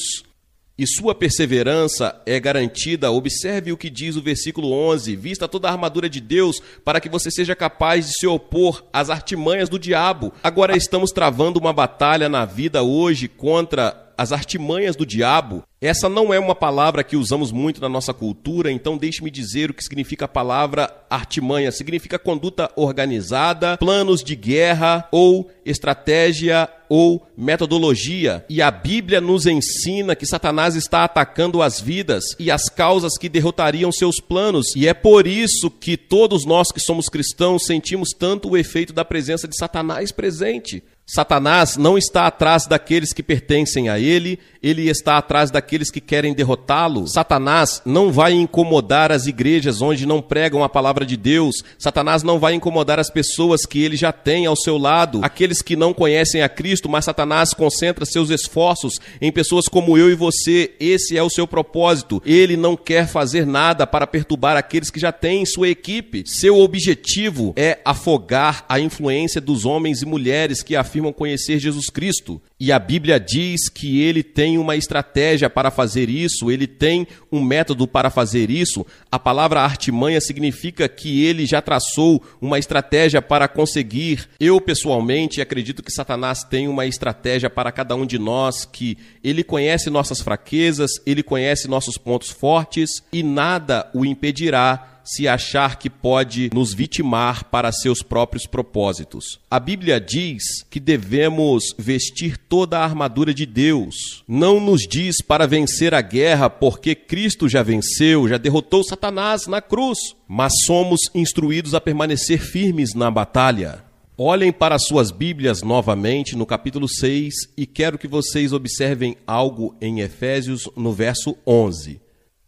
sua perseverança é garantida. Observe o que diz o versículo 11: Vista toda a armadura de Deus para que você seja capaz de se opor às artimanhas do diabo. Agora estamos travando uma batalha na vida hoje contra as artimanhas do diabo, essa não é uma palavra que usamos muito na nossa cultura, então deixe-me dizer o que significa a palavra artimanha. Significa conduta organizada, planos de guerra ou estratégia ou metodologia. E a Bíblia nos ensina que Satanás está atacando as vidas e as causas que derrotariam seus planos. E é por isso que todos nós que somos cristãos sentimos tanto o efeito da presença de Satanás presente. Satanás não está atrás daqueles que pertencem a ele, ele está atrás daqueles que querem derrotá-lo. Satanás não vai incomodar as igrejas onde não pregam a palavra de Deus. Satanás não vai incomodar as pessoas que ele já tem ao seu lado, aqueles que não conhecem a Cristo, mas Satanás concentra seus esforços em pessoas como eu e você. Esse é o seu propósito. Ele não quer fazer nada para perturbar aqueles que já têm sua equipe. Seu objetivo é afogar a influência dos homens e mulheres que afirmam conhecer Jesus Cristo. E a Bíblia diz que ele tem uma estratégia para fazer isso, ele tem um método para fazer isso. A palavra artimanha significa que ele já traçou uma estratégia para conseguir. Eu, pessoalmente, acredito que Satanás tem uma estratégia para cada um de nós, que ele conhece nossas fraquezas, ele conhece nossos pontos fortes e nada o impedirá se achar que pode nos vitimar para seus próprios propósitos. A Bíblia diz que devemos vestir toda a armadura de Deus. Não nos diz para vencer a guerra, porque Cristo já venceu, já derrotou Satanás na cruz, mas somos instruídos a permanecer firmes na batalha. Olhem para suas Bíblias novamente no capítulo 6 e quero que vocês observem algo em Efésios no verso 11.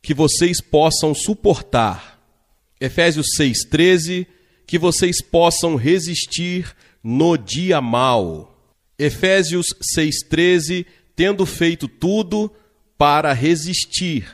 Que vocês possam suportar Efésios 6:13, que vocês possam resistir no dia mau. Efésios 6:13, tendo feito tudo para resistir.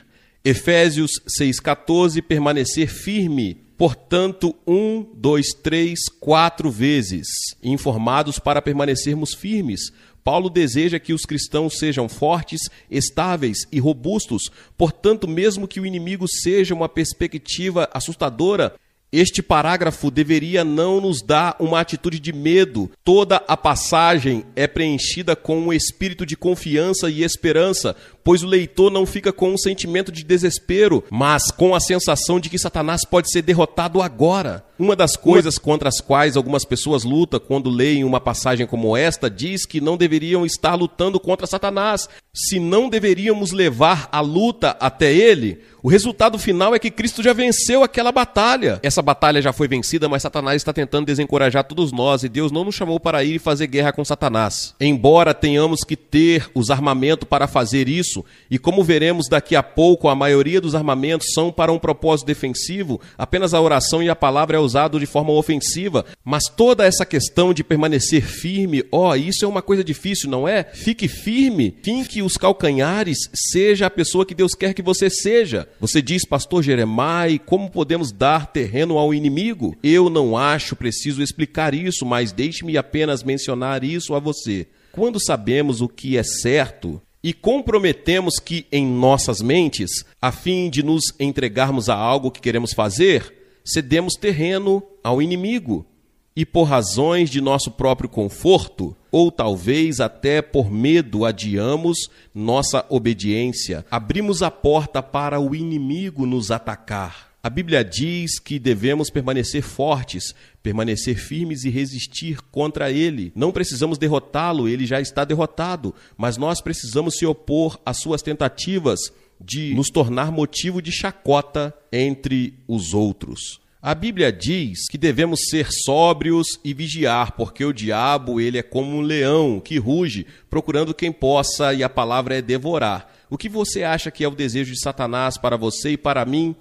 Efésios 6:14, permanecer firme. Portanto, um, dois, três, quatro vezes, informados para permanecermos firmes, Paulo deseja que os cristãos sejam fortes, estáveis e robustos, portanto, mesmo que o inimigo seja uma perspectiva assustadora, este parágrafo deveria não nos dar uma atitude de medo. Toda a passagem é preenchida com um espírito de confiança e esperança, pois o leitor não fica com um sentimento de desespero, mas com a sensação de que Satanás pode ser derrotado agora. Uma das coisas contra as quais algumas pessoas lutam quando leem uma passagem como esta diz que não deveriam estar lutando contra Satanás, se não deveríamos levar a luta até ele. O resultado final é que Cristo já venceu aquela batalha. Essa batalha já foi vencida, mas Satanás está tentando desencorajar todos nós e Deus não nos chamou para ir e fazer guerra com Satanás. Embora tenhamos que ter os armamentos para fazer isso, e como veremos daqui a pouco, a maioria dos armamentos são para um propósito defensivo, apenas a oração e a palavra é usado de forma ofensiva, mas toda essa questão de permanecer firme, ó, oh, isso é uma coisa difícil, não é? Fique firme, finque os calcanhares, seja a pessoa que Deus quer que você seja. Você diz, pastor Jeremai, como podemos dar terreno ao inimigo? Eu não acho preciso explicar isso, mas deixe-me apenas mencionar isso a você. Quando sabemos o que é certo e comprometemos que em nossas mentes, a fim de nos entregarmos a algo que queremos fazer, cedemos terreno ao inimigo e por razões de nosso próprio conforto, ou talvez até por medo adiamos nossa obediência, abrimos a porta para o inimigo nos atacar. A Bíblia diz que devemos permanecer fortes, permanecer firmes e resistir contra ele. Não precisamos derrotá-lo, ele já está derrotado, mas nós precisamos se opor às suas tentativas de nos tornar motivo de chacota entre os outros. A Bíblia diz que devemos ser sóbrios e vigiar, porque o diabo ele é como um leão que ruge, procurando quem possa, e a palavra é devorar. O que você acha que é o desejo de Satanás para você e para mim?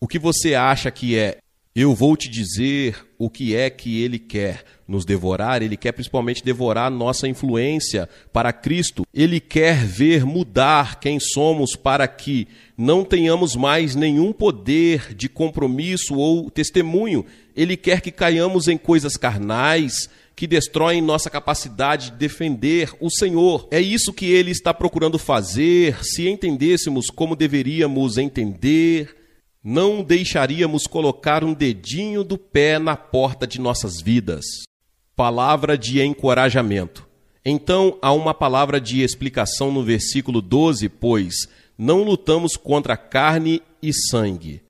O que você acha que é? Eu vou te dizer o que é que ele quer nos devorar, ele quer principalmente devorar nossa influência para Cristo. Ele quer ver mudar quem somos para que não tenhamos mais nenhum poder de compromisso ou testemunho. Ele quer que caiamos em coisas carnais, que destroem nossa capacidade de defender o Senhor. É isso que ele está procurando fazer. Se entendêssemos como deveríamos entender, não deixaríamos colocar um dedinho do pé na porta de nossas vidas. Palavra de encorajamento. Então há uma palavra de explicação no versículo 12, pois não lutamos contra carne e sangue.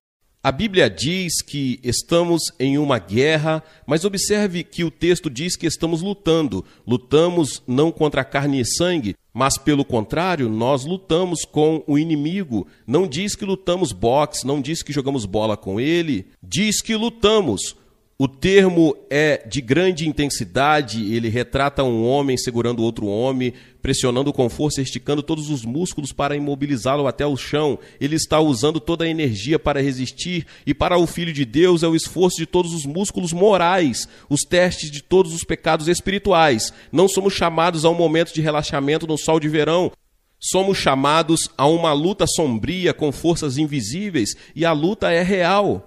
A Bíblia diz que estamos em uma guerra, mas observe que o texto diz que estamos lutando. Lutamos não contra carne e sangue, mas pelo contrário, nós lutamos com o inimigo. Não diz que lutamos boxe, não diz que jogamos bola com ele, diz que lutamos o termo é de grande intensidade, ele retrata um homem segurando outro homem, pressionando com força, esticando todos os músculos para imobilizá-lo até o chão. Ele está usando toda a energia para resistir, e para o Filho de Deus é o esforço de todos os músculos morais, os testes de todos os pecados espirituais. Não somos chamados a um momento de relaxamento no sol de verão, Somos chamados a uma luta sombria com forças invisíveis e a luta é real.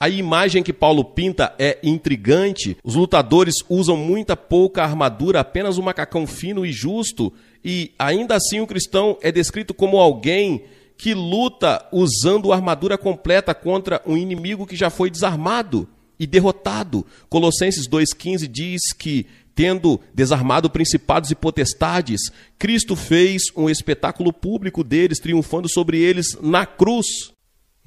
A imagem que Paulo pinta é intrigante. Os lutadores usam muita pouca armadura, apenas um macacão fino e justo, e ainda assim o cristão é descrito como alguém que luta usando armadura completa contra um inimigo que já foi desarmado e derrotado. Colossenses 2,15 diz que, tendo desarmado principados e potestades, Cristo fez um espetáculo público deles, triunfando sobre eles na cruz.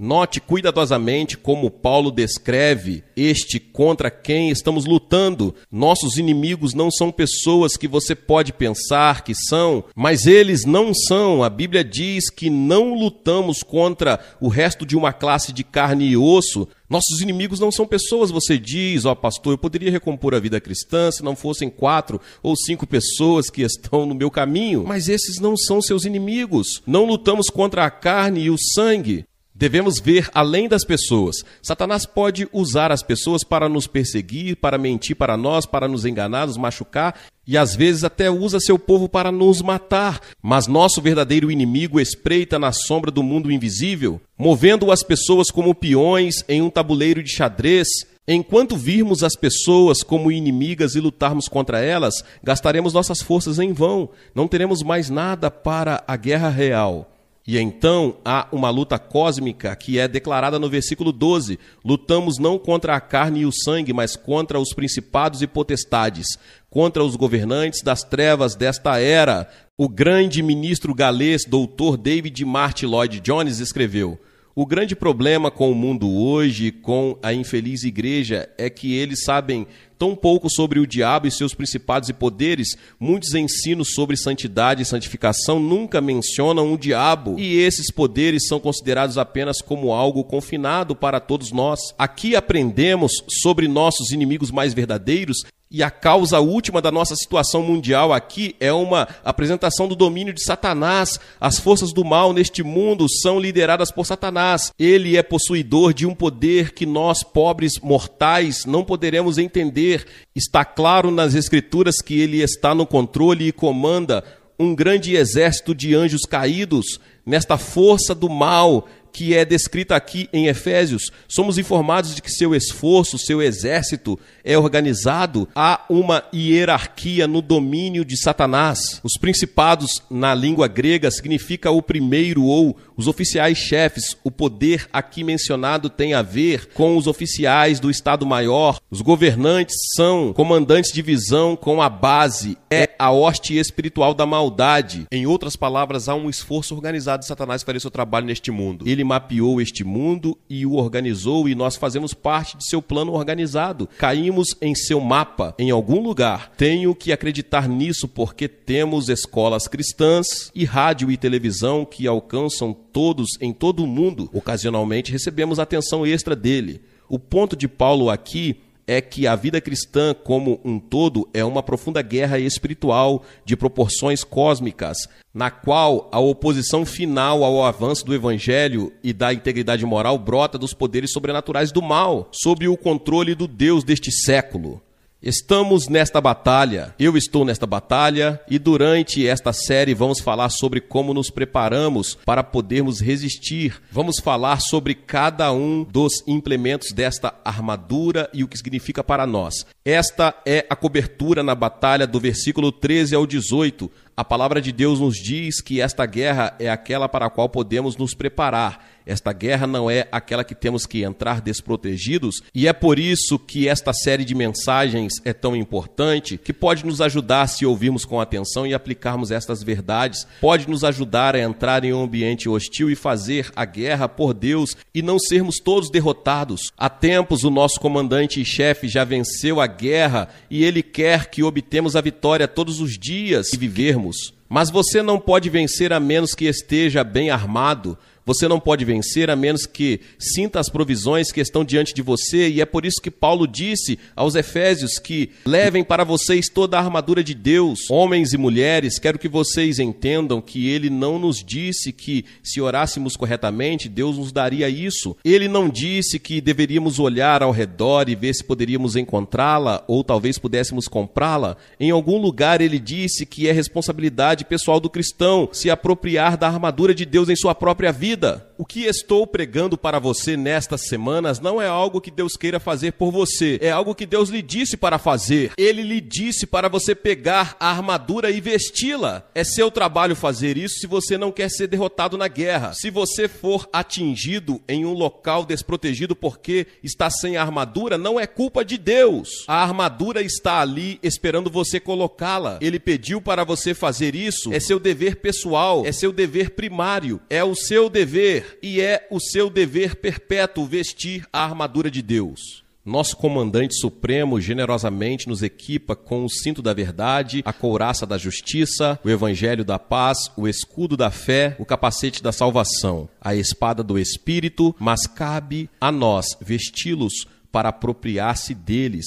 Note cuidadosamente como Paulo descreve este contra quem estamos lutando. Nossos inimigos não são pessoas que você pode pensar que são, mas eles não são. A Bíblia diz que não lutamos contra o resto de uma classe de carne e osso, nossos inimigos não são pessoas, você diz, ó oh, pastor, eu poderia recompor a vida cristã se não fossem quatro ou cinco pessoas que estão no meu caminho. Mas esses não são seus inimigos. Não lutamos contra a carne e o sangue. Devemos ver além das pessoas. Satanás pode usar as pessoas para nos perseguir, para mentir para nós, para nos enganar, nos machucar e às vezes até usa seu povo para nos matar. Mas nosso verdadeiro inimigo espreita na sombra do mundo invisível, movendo as pessoas como peões em um tabuleiro de xadrez. Enquanto virmos as pessoas como inimigas e lutarmos contra elas, gastaremos nossas forças em vão, não teremos mais nada para a guerra real. E então há uma luta cósmica que é declarada no versículo 12: Lutamos não contra a carne e o sangue, mas contra os principados e potestades, contra os governantes das trevas desta era. O grande ministro galês, doutor David Martin Lloyd Jones, escreveu: O grande problema com o mundo hoje, com a infeliz igreja, é que eles sabem tão pouco sobre o diabo e seus principados e poderes, muitos ensinos sobre santidade e santificação nunca mencionam o diabo, e esses poderes são considerados apenas como algo confinado para todos nós. Aqui aprendemos sobre nossos inimigos mais verdadeiros e a causa última da nossa situação mundial aqui é uma apresentação do domínio de Satanás. As forças do mal neste mundo são lideradas por Satanás. Ele é possuidor de um poder que nós, pobres mortais, não poderemos entender. Está claro nas Escrituras que ele está no controle e comanda um grande exército de anjos caídos nesta força do mal que é descrita aqui em Efésios, somos informados de que seu esforço, seu exército é organizado, a uma hierarquia no domínio de Satanás. Os principados na língua grega significa o primeiro ou os oficiais chefes. O poder aqui mencionado tem a ver com os oficiais do Estado Maior. Os governantes são comandantes de visão com a base é a hoste espiritual da maldade. Em outras palavras, há um esforço organizado de Satanás para fazer seu trabalho neste mundo. Ele ele mapeou este mundo e o organizou, e nós fazemos parte de seu plano organizado. Caímos em seu mapa, em algum lugar. Tenho que acreditar nisso porque temos escolas cristãs e rádio e televisão que alcançam todos em todo o mundo. Ocasionalmente recebemos atenção extra dele. O ponto de Paulo aqui é que a vida cristã como um todo é uma profunda guerra espiritual de proporções cósmicas, na qual a oposição final ao avanço do evangelho e da integridade moral brota dos poderes sobrenaturais do mal, sob o controle do Deus deste século. Estamos nesta batalha, eu estou nesta batalha e durante esta série vamos falar sobre como nos preparamos para podermos resistir. Vamos falar sobre cada um dos implementos desta armadura e o que significa para nós. Esta é a cobertura na batalha do versículo 13 ao 18. A palavra de Deus nos diz que esta guerra é aquela para a qual podemos nos preparar. Esta guerra não é aquela que temos que entrar desprotegidos, e é por isso que esta série de mensagens é tão importante, que pode nos ajudar se ouvirmos com atenção e aplicarmos estas verdades, pode nos ajudar a entrar em um ambiente hostil e fazer a guerra por Deus e não sermos todos derrotados. Há tempos o nosso comandante e chefe já venceu a guerra e ele quer que obtemos a vitória todos os dias e vivermos termos, mas você não pode vencer a menos que esteja bem armado você não pode vencer a menos que sinta as provisões que estão diante de você, e é por isso que Paulo disse aos Efésios que levem para vocês toda a armadura de Deus. Homens e mulheres, quero que vocês entendam que ele não nos disse que se orássemos corretamente, Deus nos daria isso. Ele não disse que deveríamos olhar ao redor e ver se poderíamos encontrá-la ou talvez pudéssemos comprá-la. Em algum lugar ele disse que é responsabilidade pessoal do cristão se apropriar da armadura de Deus em sua própria vida vida. O que estou pregando para você nestas semanas não é algo que Deus queira fazer por você, é algo que Deus lhe disse para fazer. Ele lhe disse para você pegar a armadura e vesti-la. É seu trabalho fazer isso se você não quer ser derrotado na guerra. Se você for atingido em um local desprotegido porque está sem armadura, não é culpa de Deus. A armadura está ali esperando você colocá-la. Ele pediu para você fazer isso. É seu dever pessoal, é seu dever primário, é o seu dever dever e é o seu dever perpétuo vestir a armadura de Deus. Nosso comandante supremo generosamente nos equipa com o cinto da verdade, a couraça da justiça, o evangelho da paz, o escudo da fé, o capacete da salvação, a espada do espírito, mas cabe a nós vesti-los para apropriar-se deles.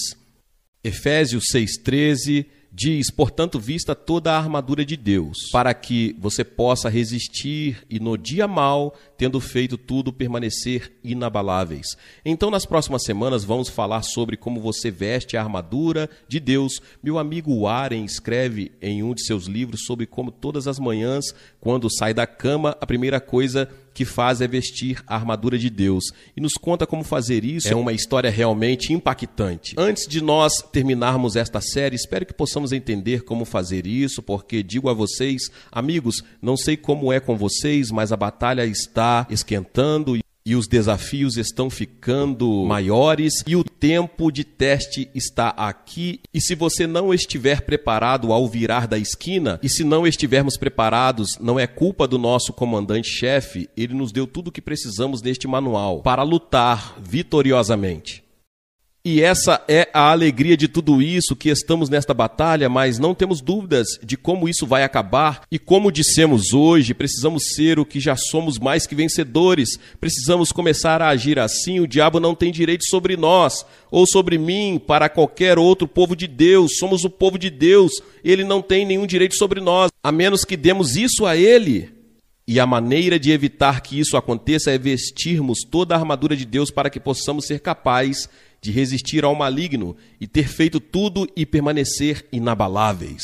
Efésios 6:13 Diz, portanto, vista toda a armadura de Deus, para que você possa resistir e no dia mal tendo feito tudo, permanecer inabaláveis. Então, nas próximas semanas, vamos falar sobre como você veste a armadura de Deus. Meu amigo Warren escreve em um de seus livros sobre como todas as manhãs, quando sai da cama, a primeira coisa que faz é vestir a armadura de Deus e nos conta como fazer isso. É uma história realmente impactante. Antes de nós terminarmos esta série, espero que possamos entender como fazer isso, porque digo a vocês, amigos, não sei como é com vocês, mas a batalha está está esquentando e os desafios estão ficando maiores e o tempo de teste está aqui. E se você não estiver preparado ao virar da esquina, e se não estivermos preparados, não é culpa do nosso comandante-chefe, ele nos deu tudo o que precisamos neste manual para lutar vitoriosamente. E essa é a alegria de tudo isso, que estamos nesta batalha, mas não temos dúvidas de como isso vai acabar. E como dissemos hoje, precisamos ser o que já somos mais que vencedores. Precisamos começar a agir assim. O diabo não tem direito sobre nós, ou sobre mim, para qualquer outro povo de Deus. Somos o povo de Deus. Ele não tem nenhum direito sobre nós, a menos que demos isso a ele. E a maneira de evitar que isso aconteça é vestirmos toda a armadura de Deus para que possamos ser capazes de resistir ao maligno e ter feito tudo e permanecer inabaláveis.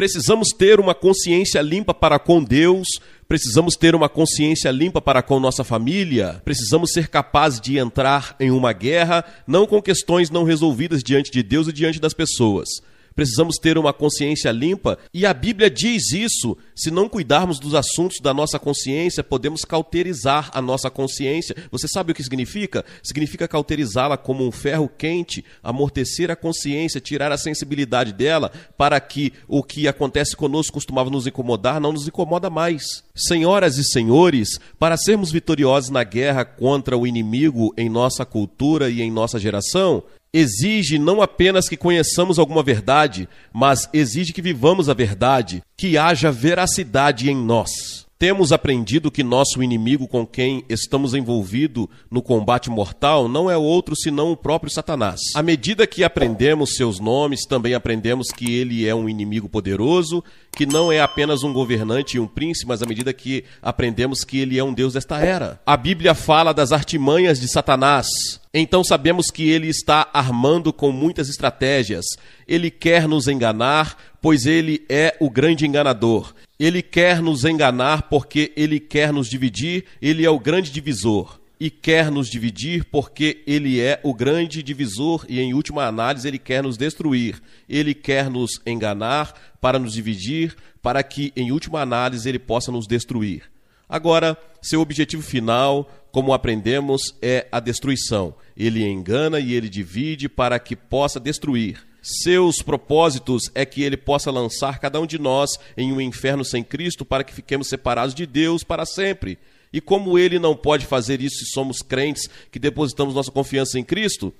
Precisamos ter uma consciência limpa para com Deus, precisamos ter uma consciência limpa para com nossa família, precisamos ser capazes de entrar em uma guerra, não com questões não resolvidas diante de Deus e diante das pessoas precisamos ter uma consciência limpa e a Bíblia diz isso. Se não cuidarmos dos assuntos da nossa consciência, podemos cauterizar a nossa consciência. Você sabe o que significa? Significa cauterizá-la como um ferro quente, amortecer a consciência, tirar a sensibilidade dela para que o que acontece conosco costumava nos incomodar não nos incomoda mais. Senhoras e senhores, para sermos vitoriosos na guerra contra o inimigo em nossa cultura e em nossa geração, exige não apenas que conheçamos alguma verdade, mas exige que vivamos a verdade, que haja veracidade em nós. Temos aprendido que nosso inimigo com quem estamos envolvido no combate mortal não é outro senão o próprio Satanás. À medida que aprendemos seus nomes, também aprendemos que ele é um inimigo poderoso, que não é apenas um governante e um príncipe, mas à medida que aprendemos que ele é um deus desta era. A Bíblia fala das artimanhas de Satanás. Então sabemos que ele está armando com muitas estratégias. Ele quer nos enganar, pois ele é o grande enganador. Ele quer nos enganar porque ele quer nos dividir, ele é o grande divisor. E quer nos dividir porque ele é o grande divisor e, em última análise, ele quer nos destruir. Ele quer nos enganar para nos dividir, para que, em última análise, ele possa nos destruir. Agora, seu objetivo final, como aprendemos, é a destruição. Ele engana e ele divide para que possa destruir. Seus propósitos é que ele possa lançar cada um de nós em um inferno sem Cristo para que fiquemos separados de Deus para sempre. E como ele não pode fazer isso se somos crentes que depositamos nossa confiança em Cristo?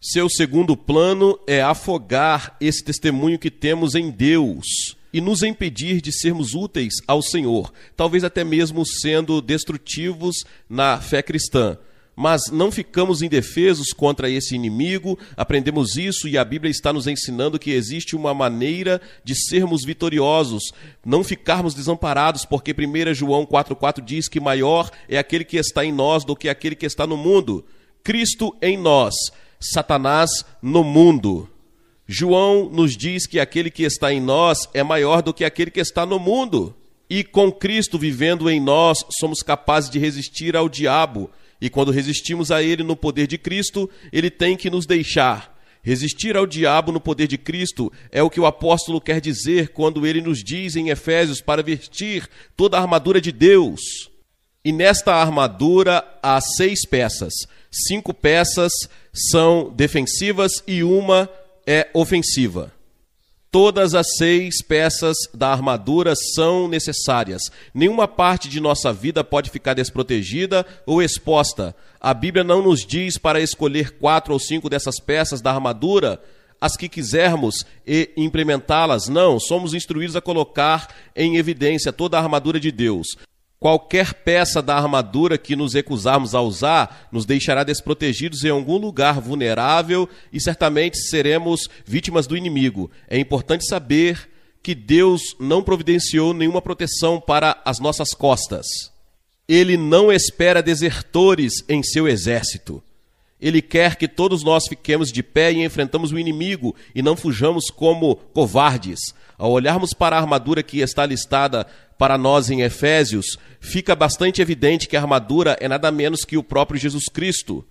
Seu segundo plano é afogar esse testemunho que temos em Deus e nos impedir de sermos úteis ao Senhor, talvez até mesmo sendo destrutivos na fé cristã mas não ficamos indefesos contra esse inimigo. Aprendemos isso e a Bíblia está nos ensinando que existe uma maneira de sermos vitoriosos, não ficarmos desamparados, porque 1 João 4,4 diz que maior é aquele que está em nós do que aquele que está no mundo. Cristo em nós, Satanás no mundo. João nos diz que aquele que está em nós é maior do que aquele que está no mundo. E com Cristo vivendo em nós, somos capazes de resistir ao diabo, e quando resistimos a ele no poder de Cristo, ele tem que nos deixar. Resistir ao diabo no poder de Cristo é o que o apóstolo quer dizer quando ele nos diz em Efésios para vestir toda a armadura de Deus. E nesta armadura há seis peças. Cinco peças são defensivas e uma é ofensiva. Todas as seis peças da armadura são necessárias. Nenhuma parte de nossa vida pode ficar desprotegida ou exposta. A Bíblia não nos diz para escolher quatro ou cinco dessas peças da armadura, as que quisermos e implementá-las. Não, somos instruídos a colocar em evidência toda a armadura de Deus. Qualquer peça da armadura que nos recusarmos a usar nos deixará desprotegidos em algum lugar vulnerável e certamente seremos vítimas do inimigo. É importante saber que Deus não providenciou nenhuma proteção para as nossas costas. Ele não espera desertores em seu exército. Ele quer que todos nós fiquemos de pé e enfrentamos o inimigo e não fujamos como covardes. Ao olharmos para a armadura que está listada para nós em Efésios, fica bastante evidente que a armadura é nada menos que o próprio Jesus Cristo.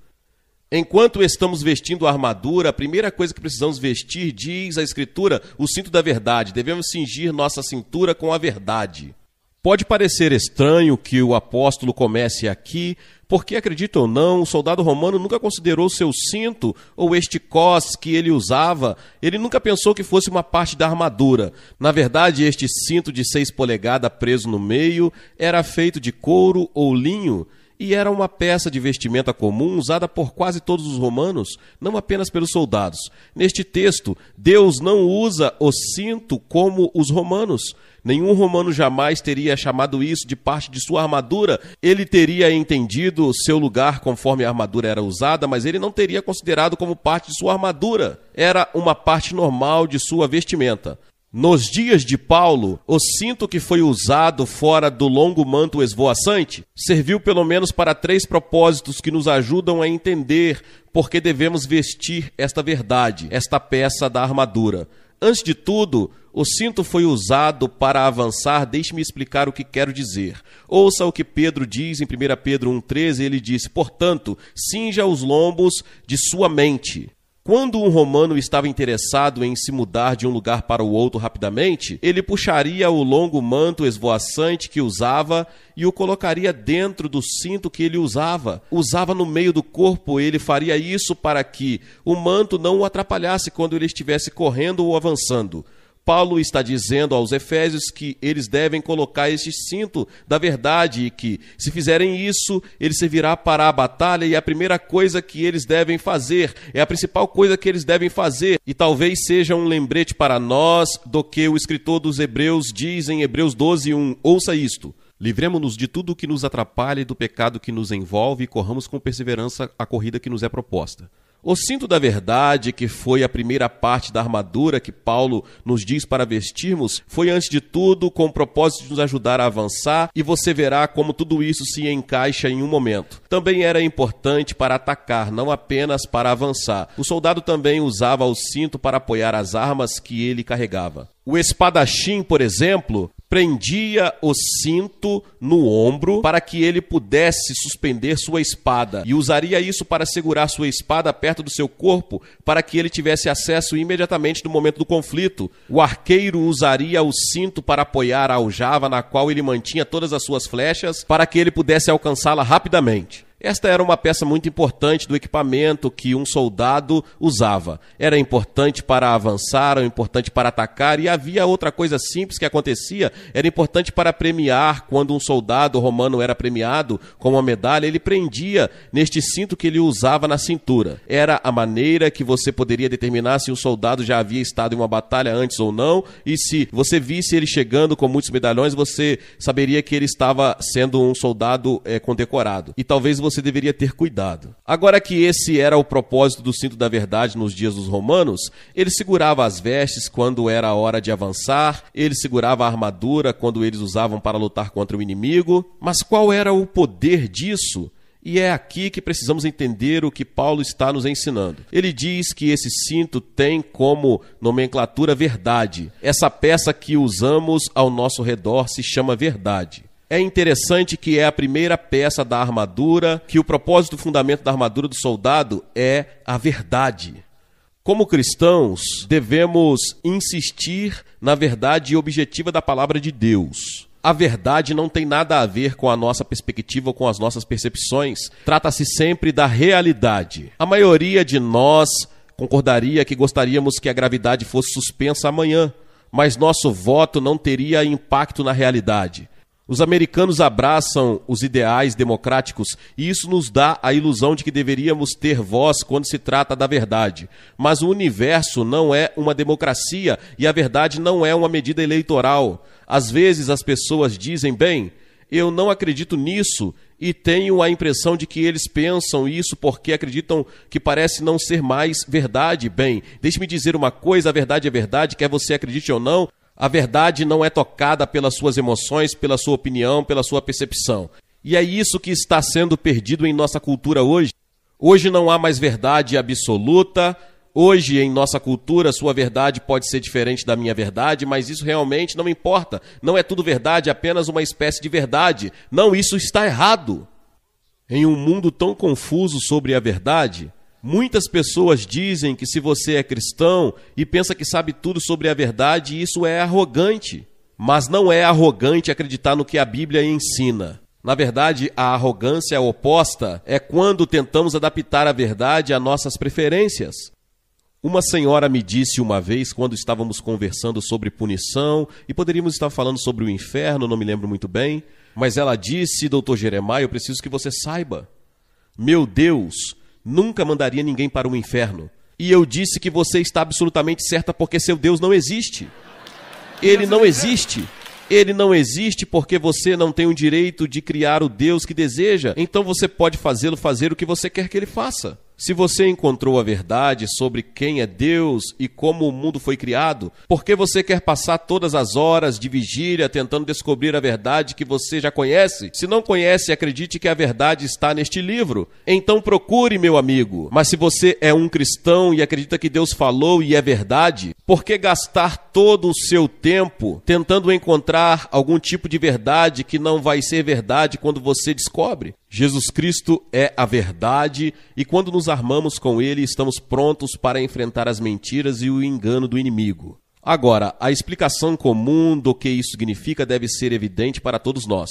Enquanto estamos vestindo a armadura, a primeira coisa que precisamos vestir, diz a Escritura, o cinto da verdade. Devemos cingir nossa cintura com a verdade. Pode parecer estranho que o apóstolo comece aqui porque, acredita ou não, o soldado romano nunca considerou seu cinto ou este cos que ele usava, ele nunca pensou que fosse uma parte da armadura. Na verdade, este cinto de seis polegadas preso no meio era feito de couro ou linho e era uma peça de vestimenta comum usada por quase todos os romanos, não apenas pelos soldados. Neste texto, Deus não usa o cinto como os romanos. Nenhum romano jamais teria chamado isso de parte de sua armadura. Ele teria entendido seu lugar conforme a armadura era usada, mas ele não teria considerado como parte de sua armadura. Era uma parte normal de sua vestimenta. Nos dias de Paulo, o cinto que foi usado fora do longo manto esvoaçante serviu pelo menos para três propósitos que nos ajudam a entender por que devemos vestir esta verdade, esta peça da armadura. Antes de tudo, o cinto foi usado para avançar, deixe-me explicar o que quero dizer. Ouça o que Pedro diz em 1 Pedro 1,13, ele disse: Portanto, cinja os lombos de sua mente. Quando um romano estava interessado em se mudar de um lugar para o outro rapidamente, ele puxaria o longo manto esvoaçante que usava e o colocaria dentro do cinto que ele usava. Usava no meio do corpo, ele faria isso para que o manto não o atrapalhasse quando ele estivesse correndo ou avançando. Paulo está dizendo aos Efésios que eles devem colocar este cinto da verdade e que, se fizerem isso, ele servirá para a batalha e a primeira coisa que eles devem fazer, é a principal coisa que eles devem fazer, e talvez seja um lembrete para nós do que o escritor dos Hebreus diz em Hebreus 12, 1. Ouça isto. Livremos-nos de tudo o que nos atrapalha e do pecado que nos envolve e corramos com perseverança a corrida que nos é proposta. O cinto da verdade, que foi a primeira parte da armadura que Paulo nos diz para vestirmos, foi antes de tudo com o propósito de nos ajudar a avançar e você verá como tudo isso se encaixa em um momento. Também era importante para atacar, não apenas para avançar. O soldado também usava o cinto para apoiar as armas que ele carregava. O espadachim, por exemplo, prendia o cinto no ombro para que ele pudesse suspender sua espada, e usaria isso para segurar sua espada perto do seu corpo para que ele tivesse acesso imediatamente no momento do conflito. O arqueiro usaria o cinto para apoiar a aljava na qual ele mantinha todas as suas flechas para que ele pudesse alcançá-la rapidamente. Esta era uma peça muito importante do equipamento que um soldado usava. Era importante para avançar, era importante para atacar, e havia outra coisa simples que acontecia: era importante para premiar. Quando um soldado romano era premiado com uma medalha, ele prendia neste cinto que ele usava na cintura. Era a maneira que você poderia determinar se o soldado já havia estado em uma batalha antes ou não, e se você visse ele chegando com muitos medalhões, você saberia que ele estava sendo um soldado é, condecorado. E talvez você você deveria ter cuidado. Agora que esse era o propósito do cinto da verdade nos dias dos romanos, ele segurava as vestes quando era a hora de avançar, ele segurava a armadura quando eles usavam para lutar contra o inimigo. Mas qual era o poder disso? E é aqui que precisamos entender o que Paulo está nos ensinando. Ele diz que esse cinto tem como nomenclatura verdade. Essa peça que usamos ao nosso redor se chama verdade. É interessante que é a primeira peça da armadura, que o propósito, o fundamento da armadura do soldado é a verdade. Como cristãos, devemos insistir na verdade objetiva da palavra de Deus. A verdade não tem nada a ver com a nossa perspectiva ou com as nossas percepções. Trata-se sempre da realidade. A maioria de nós concordaria que gostaríamos que a gravidade fosse suspensa amanhã, mas nosso voto não teria impacto na realidade. Os americanos abraçam os ideais democráticos e isso nos dá a ilusão de que deveríamos ter voz quando se trata da verdade. Mas o universo não é uma democracia e a verdade não é uma medida eleitoral. Às vezes as pessoas dizem, bem, eu não acredito nisso e tenho a impressão de que eles pensam isso porque acreditam que parece não ser mais verdade. Bem, deixe-me dizer uma coisa: a verdade é verdade, quer você acredite ou não. A verdade não é tocada pelas suas emoções, pela sua opinião, pela sua percepção. E é isso que está sendo perdido em nossa cultura hoje. Hoje não há mais verdade absoluta. Hoje, em nossa cultura, sua verdade pode ser diferente da minha verdade, mas isso realmente não importa. Não é tudo verdade, é apenas uma espécie de verdade. Não, isso está errado. Em um mundo tão confuso sobre a verdade, Muitas pessoas dizem que se você é cristão e pensa que sabe tudo sobre a verdade, isso é arrogante. Mas não é arrogante acreditar no que a Bíblia ensina. Na verdade, a arrogância é oposta é quando tentamos adaptar a verdade a nossas preferências. Uma senhora me disse uma vez, quando estávamos conversando sobre punição, e poderíamos estar falando sobre o inferno, não me lembro muito bem, mas ela disse, doutor Jeremai, eu preciso que você saiba. Meu Deus, nunca mandaria ninguém para o inferno. E eu disse que você está absolutamente certa porque seu Deus não existe. Ele não existe. Ele não existe porque você não tem o direito de criar o Deus que deseja. Então você pode fazê-lo fazer o que você quer que ele faça. Se você encontrou a verdade sobre quem é Deus e como o mundo foi criado, por que você quer passar todas as horas de vigília tentando descobrir a verdade que você já conhece? Se não conhece, acredite que a verdade está neste livro. Então procure, meu amigo. Mas se você é um cristão e acredita que Deus falou e é verdade, por que gastar todo o seu tempo tentando encontrar algum tipo de verdade que não vai ser verdade quando você descobre? Jesus Cristo é a verdade e quando nos armamos com ele, estamos prontos para enfrentar as mentiras e o engano do inimigo. Agora, a explicação comum do que isso significa deve ser evidente para todos nós.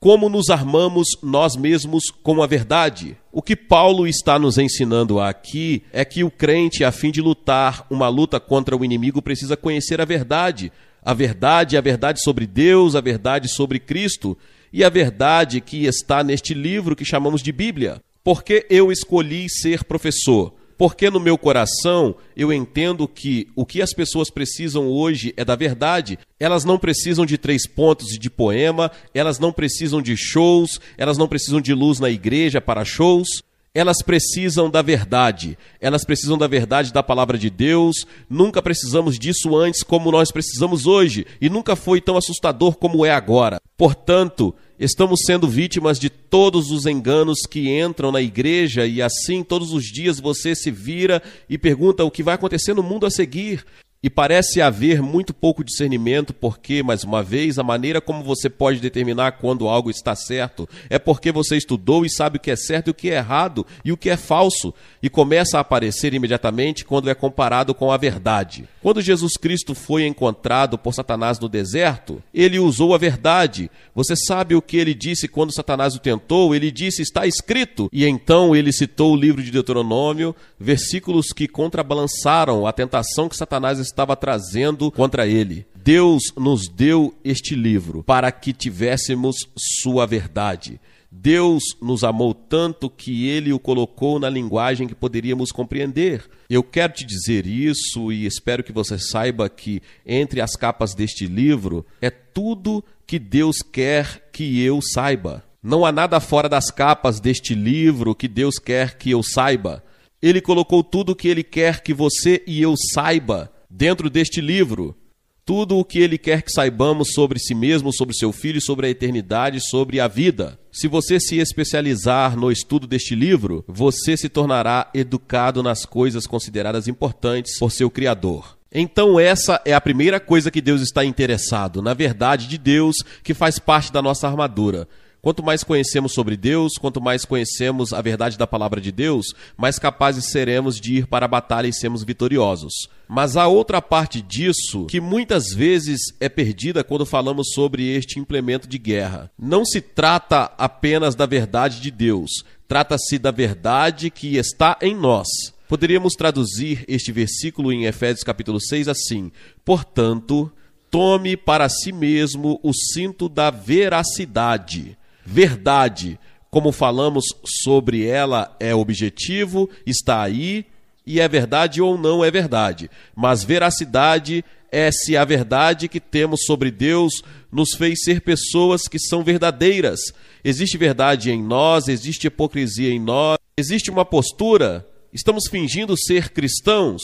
Como nos armamos nós mesmos com a verdade? O que Paulo está nos ensinando aqui é que o crente, a fim de lutar uma luta contra o inimigo, precisa conhecer a verdade. A verdade, é a verdade sobre Deus, a verdade sobre Cristo e a verdade que está neste livro que chamamos de Bíblia. Porque eu escolhi ser professor? Porque no meu coração eu entendo que o que as pessoas precisam hoje é da verdade. Elas não precisam de três pontos e de poema, elas não precisam de shows, elas não precisam de luz na igreja para shows elas precisam da verdade. Elas precisam da verdade da palavra de Deus. Nunca precisamos disso antes como nós precisamos hoje, e nunca foi tão assustador como é agora. Portanto, estamos sendo vítimas de todos os enganos que entram na igreja, e assim todos os dias você se vira e pergunta o que vai acontecer no mundo a seguir. E parece haver muito pouco discernimento, porque, mais uma vez, a maneira como você pode determinar quando algo está certo é porque você estudou e sabe o que é certo e o que é errado e o que é falso, e começa a aparecer imediatamente quando é comparado com a verdade. Quando Jesus Cristo foi encontrado por Satanás no deserto, ele usou a verdade. Você sabe o que ele disse quando Satanás o tentou? Ele disse: Está escrito. E então ele citou o livro de Deuteronômio, versículos que contrabalançaram a tentação que Satanás estava trazendo contra ele. Deus nos deu este livro para que tivéssemos sua verdade. Deus nos amou tanto que ele o colocou na linguagem que poderíamos compreender. Eu quero te dizer isso e espero que você saiba que entre as capas deste livro é tudo que Deus quer que eu saiba. Não há nada fora das capas deste livro que Deus quer que eu saiba. Ele colocou tudo que ele quer que você e eu saiba dentro deste livro tudo o que ele quer que saibamos sobre si mesmo, sobre seu filho, sobre a eternidade, sobre a vida. Se você se especializar no estudo deste livro, você se tornará educado nas coisas consideradas importantes por seu Criador. Então, essa é a primeira coisa que Deus está interessado, na verdade de Deus, que faz parte da nossa armadura. Quanto mais conhecemos sobre Deus, quanto mais conhecemos a verdade da palavra de Deus, mais capazes seremos de ir para a batalha e sermos vitoriosos. Mas há outra parte disso que muitas vezes é perdida quando falamos sobre este implemento de guerra. Não se trata apenas da verdade de Deus, trata-se da verdade que está em nós. Poderíamos traduzir este versículo em Efésios capítulo 6 assim: Portanto, tome para si mesmo o cinto da veracidade Verdade, como falamos sobre ela, é objetivo, está aí, e é verdade ou não é verdade. Mas veracidade é se a verdade que temos sobre Deus nos fez ser pessoas que são verdadeiras. Existe verdade em nós, existe hipocrisia em nós, existe uma postura. Estamos fingindo ser cristãos.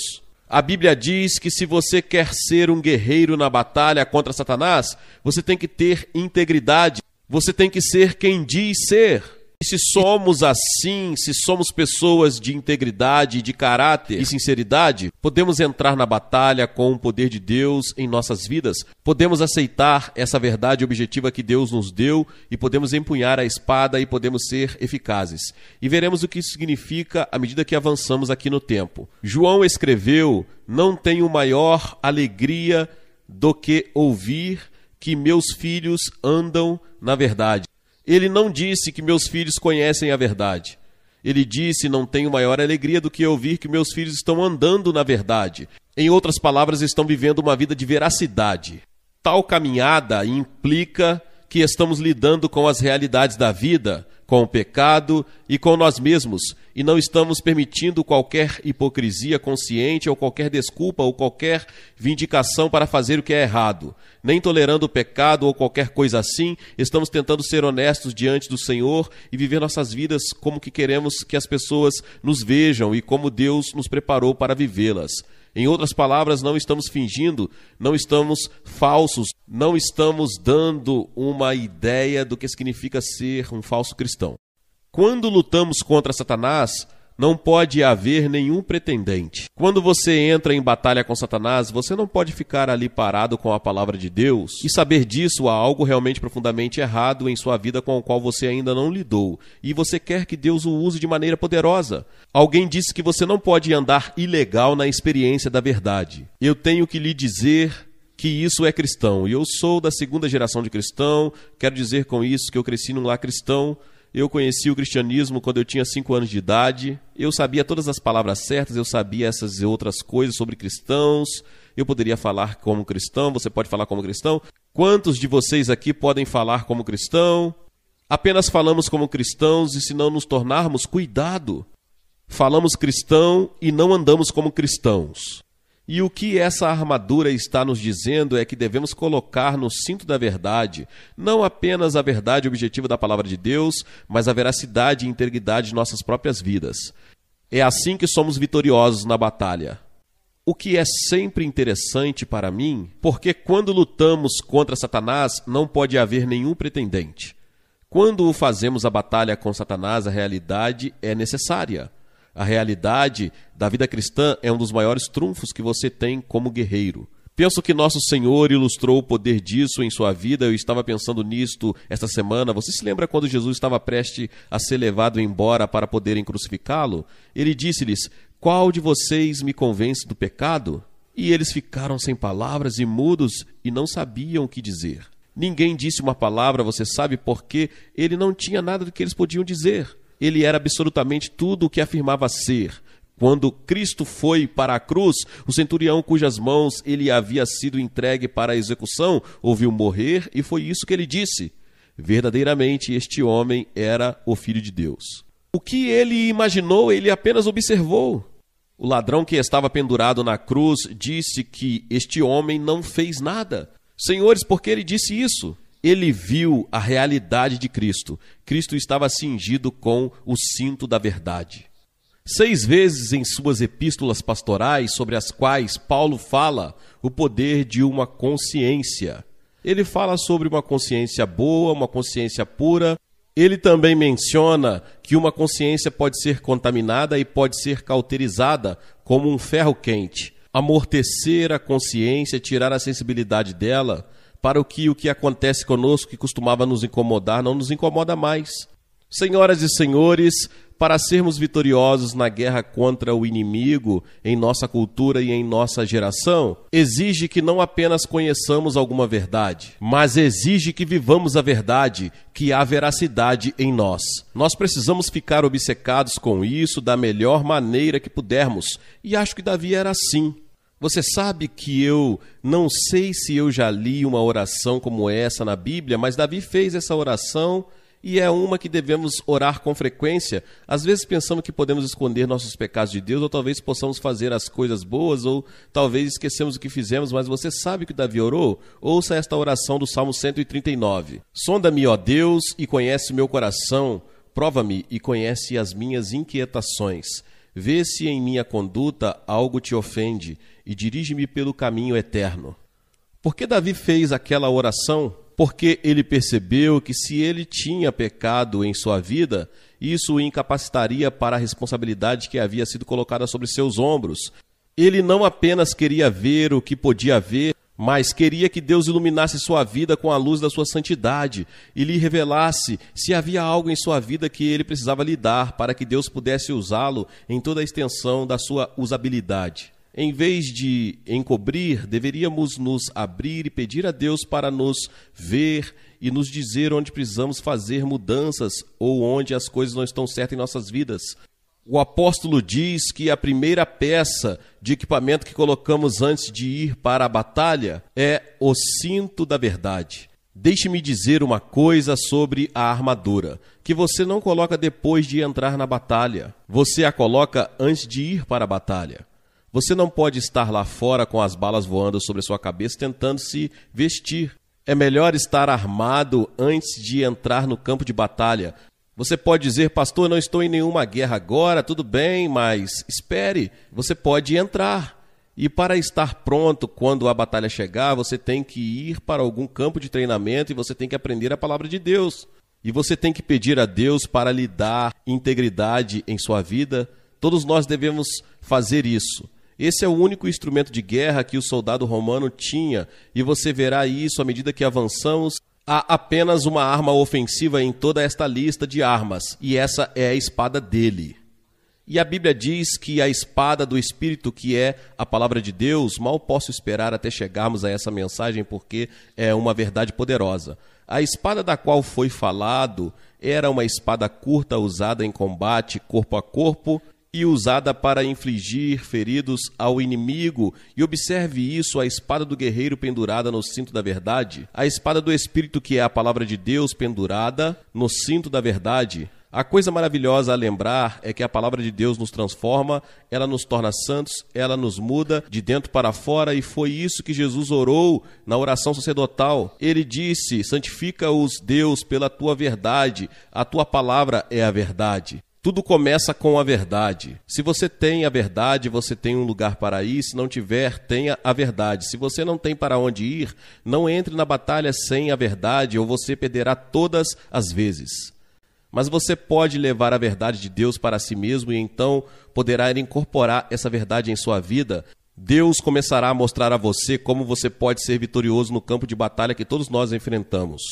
A Bíblia diz que se você quer ser um guerreiro na batalha contra Satanás, você tem que ter integridade. Você tem que ser quem diz ser. E se somos assim, se somos pessoas de integridade, de caráter e sinceridade, podemos entrar na batalha com o poder de Deus em nossas vidas. Podemos aceitar essa verdade objetiva que Deus nos deu e podemos empunhar a espada e podemos ser eficazes. E veremos o que isso significa à medida que avançamos aqui no tempo. João escreveu: Não tenho maior alegria do que ouvir que meus filhos andam na verdade. Ele não disse que meus filhos conhecem a verdade. Ele disse: Não tenho maior alegria do que ouvir que meus filhos estão andando na verdade. Em outras palavras, estão vivendo uma vida de veracidade. Tal caminhada implica que estamos lidando com as realidades da vida, com o pecado e com nós mesmos, e não estamos permitindo qualquer hipocrisia consciente ou qualquer desculpa ou qualquer vindicação para fazer o que é errado. Nem tolerando o pecado ou qualquer coisa assim, estamos tentando ser honestos diante do Senhor e viver nossas vidas como que queremos que as pessoas nos vejam e como Deus nos preparou para vivê-las. Em outras palavras, não estamos fingindo, não estamos falsos, não estamos dando uma ideia do que significa ser um falso cristão. Quando lutamos contra Satanás, não pode haver nenhum pretendente. Quando você entra em batalha com Satanás, você não pode ficar ali parado com a palavra de Deus e saber disso há algo realmente profundamente errado em sua vida com o qual você ainda não lidou e você quer que Deus o use de maneira poderosa. Alguém disse que você não pode andar ilegal na experiência da verdade. Eu tenho que lhe dizer que isso é cristão. E eu sou da segunda geração de cristão, quero dizer com isso que eu cresci num lar cristão eu conheci o cristianismo quando eu tinha 5 anos de idade. Eu sabia todas as palavras certas, eu sabia essas e outras coisas sobre cristãos. Eu poderia falar como cristão, você pode falar como cristão. Quantos de vocês aqui podem falar como cristão? Apenas falamos como cristãos e se não nos tornarmos, cuidado. Falamos cristão e não andamos como cristãos. E o que essa armadura está nos dizendo é que devemos colocar no cinto da verdade não apenas a verdade objetiva da palavra de Deus, mas a veracidade e integridade de nossas próprias vidas. É assim que somos vitoriosos na batalha. O que é sempre interessante para mim, porque quando lutamos contra Satanás não pode haver nenhum pretendente. Quando fazemos a batalha com Satanás, a realidade é necessária a realidade da vida cristã é um dos maiores trunfos que você tem como guerreiro. Penso que nosso Senhor ilustrou o poder disso em sua vida. Eu estava pensando nisto esta semana. Você se lembra quando Jesus estava prestes a ser levado embora para poderem crucificá-lo? Ele disse-lhes: Qual de vocês me convence do pecado? E eles ficaram sem palavras e mudos e não sabiam o que dizer. Ninguém disse uma palavra, você sabe, porque ele não tinha nada do que eles podiam dizer ele era absolutamente tudo o que afirmava ser. Quando Cristo foi para a cruz, o centurião cujas mãos ele havia sido entregue para a execução ouviu morrer e foi isso que ele disse. Verdadeiramente, este homem era o Filho de Deus. O que ele imaginou, ele apenas observou. O ladrão que estava pendurado na cruz disse que este homem não fez nada. Senhores, por que ele disse isso? ele viu a realidade de Cristo. Cristo estava cingido com o cinto da verdade. Seis vezes em suas epístolas pastorais, sobre as quais Paulo fala o poder de uma consciência. Ele fala sobre uma consciência boa, uma consciência pura. Ele também menciona que uma consciência pode ser contaminada e pode ser cauterizada como um ferro quente. Amortecer a consciência, tirar a sensibilidade dela, para o que o que acontece conosco, que costumava nos incomodar, não nos incomoda mais. Senhoras e senhores, para sermos vitoriosos na guerra contra o inimigo em nossa cultura e em nossa geração, exige que não apenas conheçamos alguma verdade, mas exige que vivamos a verdade, que há veracidade em nós. Nós precisamos ficar obcecados com isso da melhor maneira que pudermos, e acho que Davi era assim. Você sabe que eu não sei se eu já li uma oração como essa na Bíblia, mas Davi fez essa oração e é uma que devemos orar com frequência. Às vezes pensamos que podemos esconder nossos pecados de Deus, ou talvez possamos fazer as coisas boas, ou talvez esquecemos o que fizemos, mas você sabe que Davi orou? Ouça esta oração do Salmo 139. Sonda-me, ó Deus, e conhece meu coração. Prova-me e conhece as minhas inquietações Vê se em minha conduta algo te ofende e dirige-me pelo caminho eterno. Por que Davi fez aquela oração? Porque ele percebeu que se ele tinha pecado em sua vida, isso o incapacitaria para a responsabilidade que havia sido colocada sobre seus ombros. Ele não apenas queria ver o que podia ver, mas queria que Deus iluminasse sua vida com a luz da sua santidade e lhe revelasse se havia algo em sua vida que ele precisava lidar para que Deus pudesse usá-lo em toda a extensão da sua usabilidade. Em vez de encobrir, deveríamos nos abrir e pedir a Deus para nos ver e nos dizer onde precisamos fazer mudanças ou onde as coisas não estão certas em nossas vidas. O apóstolo diz que a primeira peça de equipamento que colocamos antes de ir para a batalha é o cinto da verdade. Deixe-me dizer uma coisa sobre a armadura, que você não coloca depois de entrar na batalha. Você a coloca antes de ir para a batalha. Você não pode estar lá fora com as balas voando sobre sua cabeça tentando se vestir. É melhor estar armado antes de entrar no campo de batalha, você pode dizer, pastor, não estou em nenhuma guerra agora, tudo bem, mas espere, você pode entrar. E para estar pronto quando a batalha chegar, você tem que ir para algum campo de treinamento e você tem que aprender a palavra de Deus. E você tem que pedir a Deus para lhe dar integridade em sua vida. Todos nós devemos fazer isso. Esse é o único instrumento de guerra que o soldado romano tinha, e você verá isso à medida que avançamos Há apenas uma arma ofensiva em toda esta lista de armas, e essa é a espada dele. E a Bíblia diz que a espada do Espírito, que é a palavra de Deus, mal posso esperar até chegarmos a essa mensagem, porque é uma verdade poderosa. A espada da qual foi falado era uma espada curta usada em combate corpo a corpo, e usada para infligir feridos ao inimigo. E observe isso: a espada do guerreiro pendurada no cinto da verdade, a espada do Espírito, que é a palavra de Deus, pendurada no cinto da verdade. A coisa maravilhosa a lembrar é que a palavra de Deus nos transforma, ela nos torna santos, ela nos muda de dentro para fora e foi isso que Jesus orou na oração sacerdotal. Ele disse: Santifica-os, Deus, pela tua verdade, a tua palavra é a verdade. Tudo começa com a verdade. Se você tem a verdade, você tem um lugar para ir. Se não tiver, tenha a verdade. Se você não tem para onde ir, não entre na batalha sem a verdade, ou você perderá todas as vezes. Mas você pode levar a verdade de Deus para si mesmo e então poderá incorporar essa verdade em sua vida. Deus começará a mostrar a você como você pode ser vitorioso no campo de batalha que todos nós enfrentamos.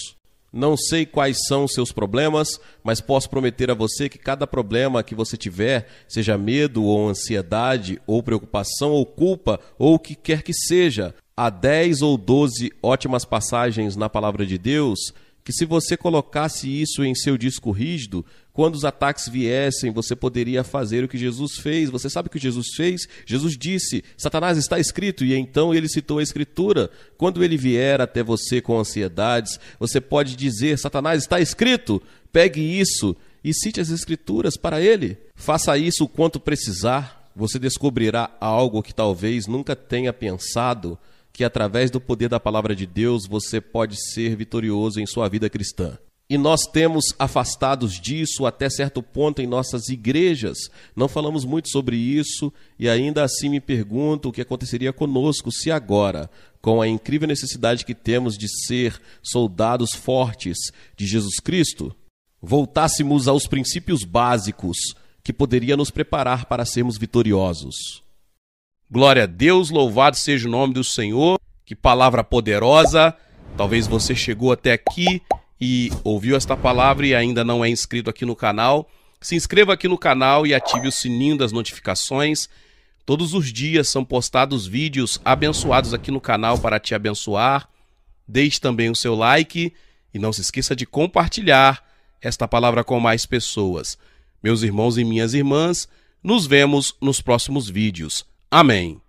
Não sei quais são os seus problemas, mas posso prometer a você que cada problema que você tiver, seja medo ou ansiedade ou preocupação ou culpa ou o que quer que seja, há 10 ou 12 ótimas passagens na palavra de Deus que se você colocasse isso em seu disco rígido, quando os ataques viessem, você poderia fazer o que Jesus fez. Você sabe o que Jesus fez? Jesus disse: Satanás está escrito, e então ele citou a Escritura. Quando ele vier até você com ansiedades, você pode dizer: Satanás está escrito, pegue isso e cite as Escrituras para ele. Faça isso o quanto precisar, você descobrirá algo que talvez nunca tenha pensado. Que através do poder da palavra de Deus você pode ser vitorioso em sua vida cristã. E nós temos afastados disso até certo ponto em nossas igrejas. Não falamos muito sobre isso e ainda assim me pergunto o que aconteceria conosco se agora, com a incrível necessidade que temos de ser soldados fortes de Jesus Cristo, voltássemos aos princípios básicos que poderia nos preparar para sermos vitoriosos. Glória a Deus, louvado seja o nome do Senhor. Que palavra poderosa! Talvez você chegou até aqui e ouviu esta palavra e ainda não é inscrito aqui no canal, se inscreva aqui no canal e ative o sininho das notificações. Todos os dias são postados vídeos abençoados aqui no canal para te abençoar. Deixe também o seu like e não se esqueça de compartilhar esta palavra com mais pessoas. Meus irmãos e minhas irmãs, nos vemos nos próximos vídeos. Amém.